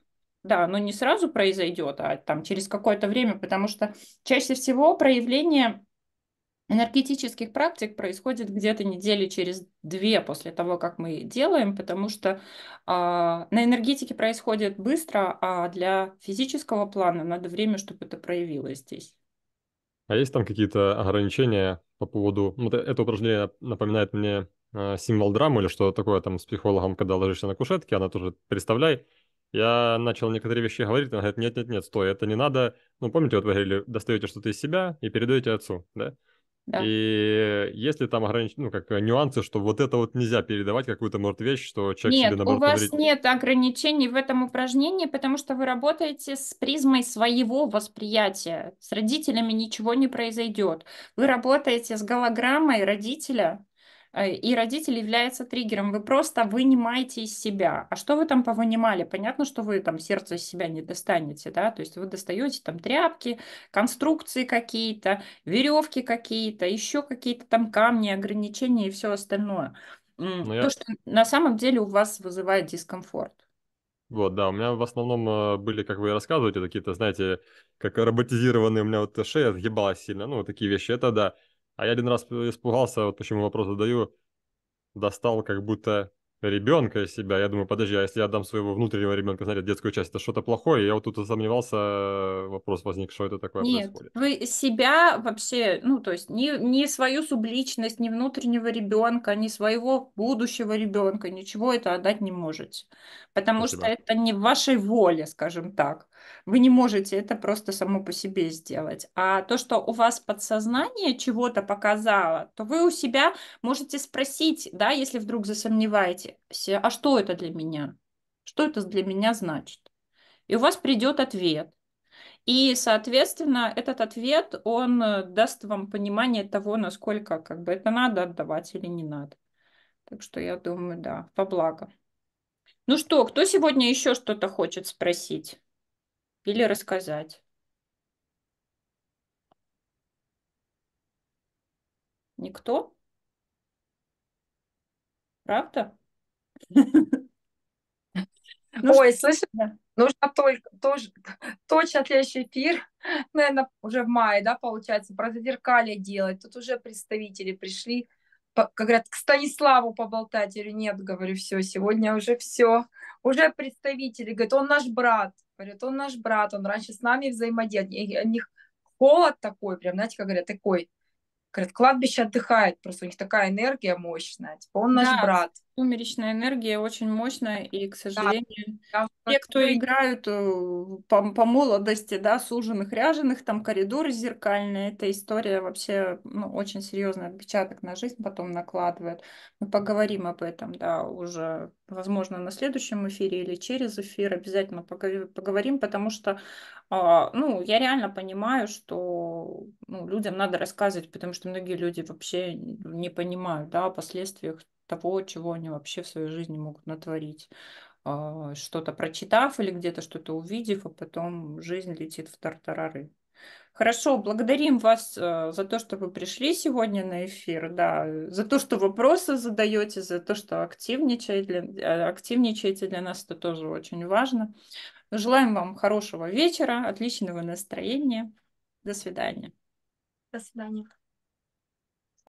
Да, но не сразу произойдет, а там через какое-то время, потому что чаще всего проявление энергетических практик происходит где-то недели через две после того, как мы делаем, потому что э, на энергетике происходит быстро, а для физического плана надо время, чтобы это проявилось здесь. А есть там какие-то ограничения по поводу... Ну, вот это упражнение напоминает мне а, символ драмы или что такое там с психологом, когда ложишься на кушетке, она тоже представляй. Я начал некоторые вещи говорить, она говорит, нет-нет-нет, стой, это не надо. Ну, помните, вот вы говорили, достаете что-то из себя и передаете отцу, да? Да. И есть ли там огранич... ну, как нюансы, что вот это вот нельзя передавать какую-то, может, вещь, что человек нет, себе наоборот... Нет, у вас повредит? нет ограничений в этом упражнении, потому что вы работаете с призмой своего восприятия. С родителями ничего не произойдет. Вы работаете с голограммой родителя, Э, и родитель является триггером, вы просто вынимаете из себя. А что вы там повынимали? Понятно, что вы там сердце из себя не достанете, да, то есть вы достаете там тряпки, конструкции какие-то, веревки какие-то, еще какие-то там камни, ограничения и все остальное. Но ну, То, я... что на самом деле у вас вызывает дискомфорт. Вот, да, у меня в основном э, были, как вы рассказываете, какие-то, знаете, как роботизированные, у меня вот шея сгибалась сильно, ну, такие вещи, это да. А я один раз испугался, вот почему вопрос задаю, достал как будто ребенка из себя. Я думаю, подожди, а если я дам своего внутреннего ребенка, знаете, детскую часть, это что-то плохое? Я вот тут сомневался, вопрос возник, что это такое Нет, происходит. вы себя вообще, ну, то есть не, не свою субличность, не внутреннего ребенка, не своего будущего ребенка, ничего это отдать не можете. Потому Спасибо. что это не в вашей воле, скажем так. Вы не можете это просто само по себе сделать. А то, что у вас подсознание чего-то показало, то вы у себя можете спросить, да, если вдруг засомневаетесь, а что это для меня? Что это для меня значит? И у вас придет ответ. И, соответственно, этот ответ, он э, даст вам понимание того, насколько как бы это надо отдавать или не надо. Так что я думаю, да, по благо. Ну что, кто сегодня еще что-то хочет спросить? или рассказать. Никто? Правда? Ну Ой, слышишь, нужно только тоже точно следующий эфир, наверное, уже в мае, да, получается, про зазеркалье делать. Тут уже представители пришли, как говорят, к Станиславу поболтать. Я говорю, нет, говорю, все, сегодня уже все уже представители, говорят, он наш брат, говорят, он наш брат, он раньше с нами взаимодействовал, у них холод такой, прям, знаете, как говорят, такой, Говорят, кладбище отдыхает, просто у них такая энергия мощная, типа он наш да, брат. Сумеречная энергия очень мощная, и, к сожалению, да, да, те, кто и... играют э, по, по молодости, да, суженных, ряженых, там коридоры зеркальные, эта история вообще ну, очень серьезный отпечаток на жизнь потом накладывает. Мы поговорим об этом, да, уже, возможно, на следующем эфире или через эфир обязательно поговорим, потому что, а, ну, я реально понимаю, что ну, людям надо рассказывать, потому что что многие люди вообще не понимают да, о последствиях того, чего они вообще в своей жизни могут натворить а, что-то прочитав или где-то что-то увидев, а потом жизнь летит в тартарары. Хорошо, благодарим вас а, за то, что вы пришли сегодня на эфир, да, за то, что вопросы задаете, за то, что активничаете для, а, активничаете для нас, это тоже очень важно. Желаем вам хорошего вечера, отличного настроения. До свидания. До свидания.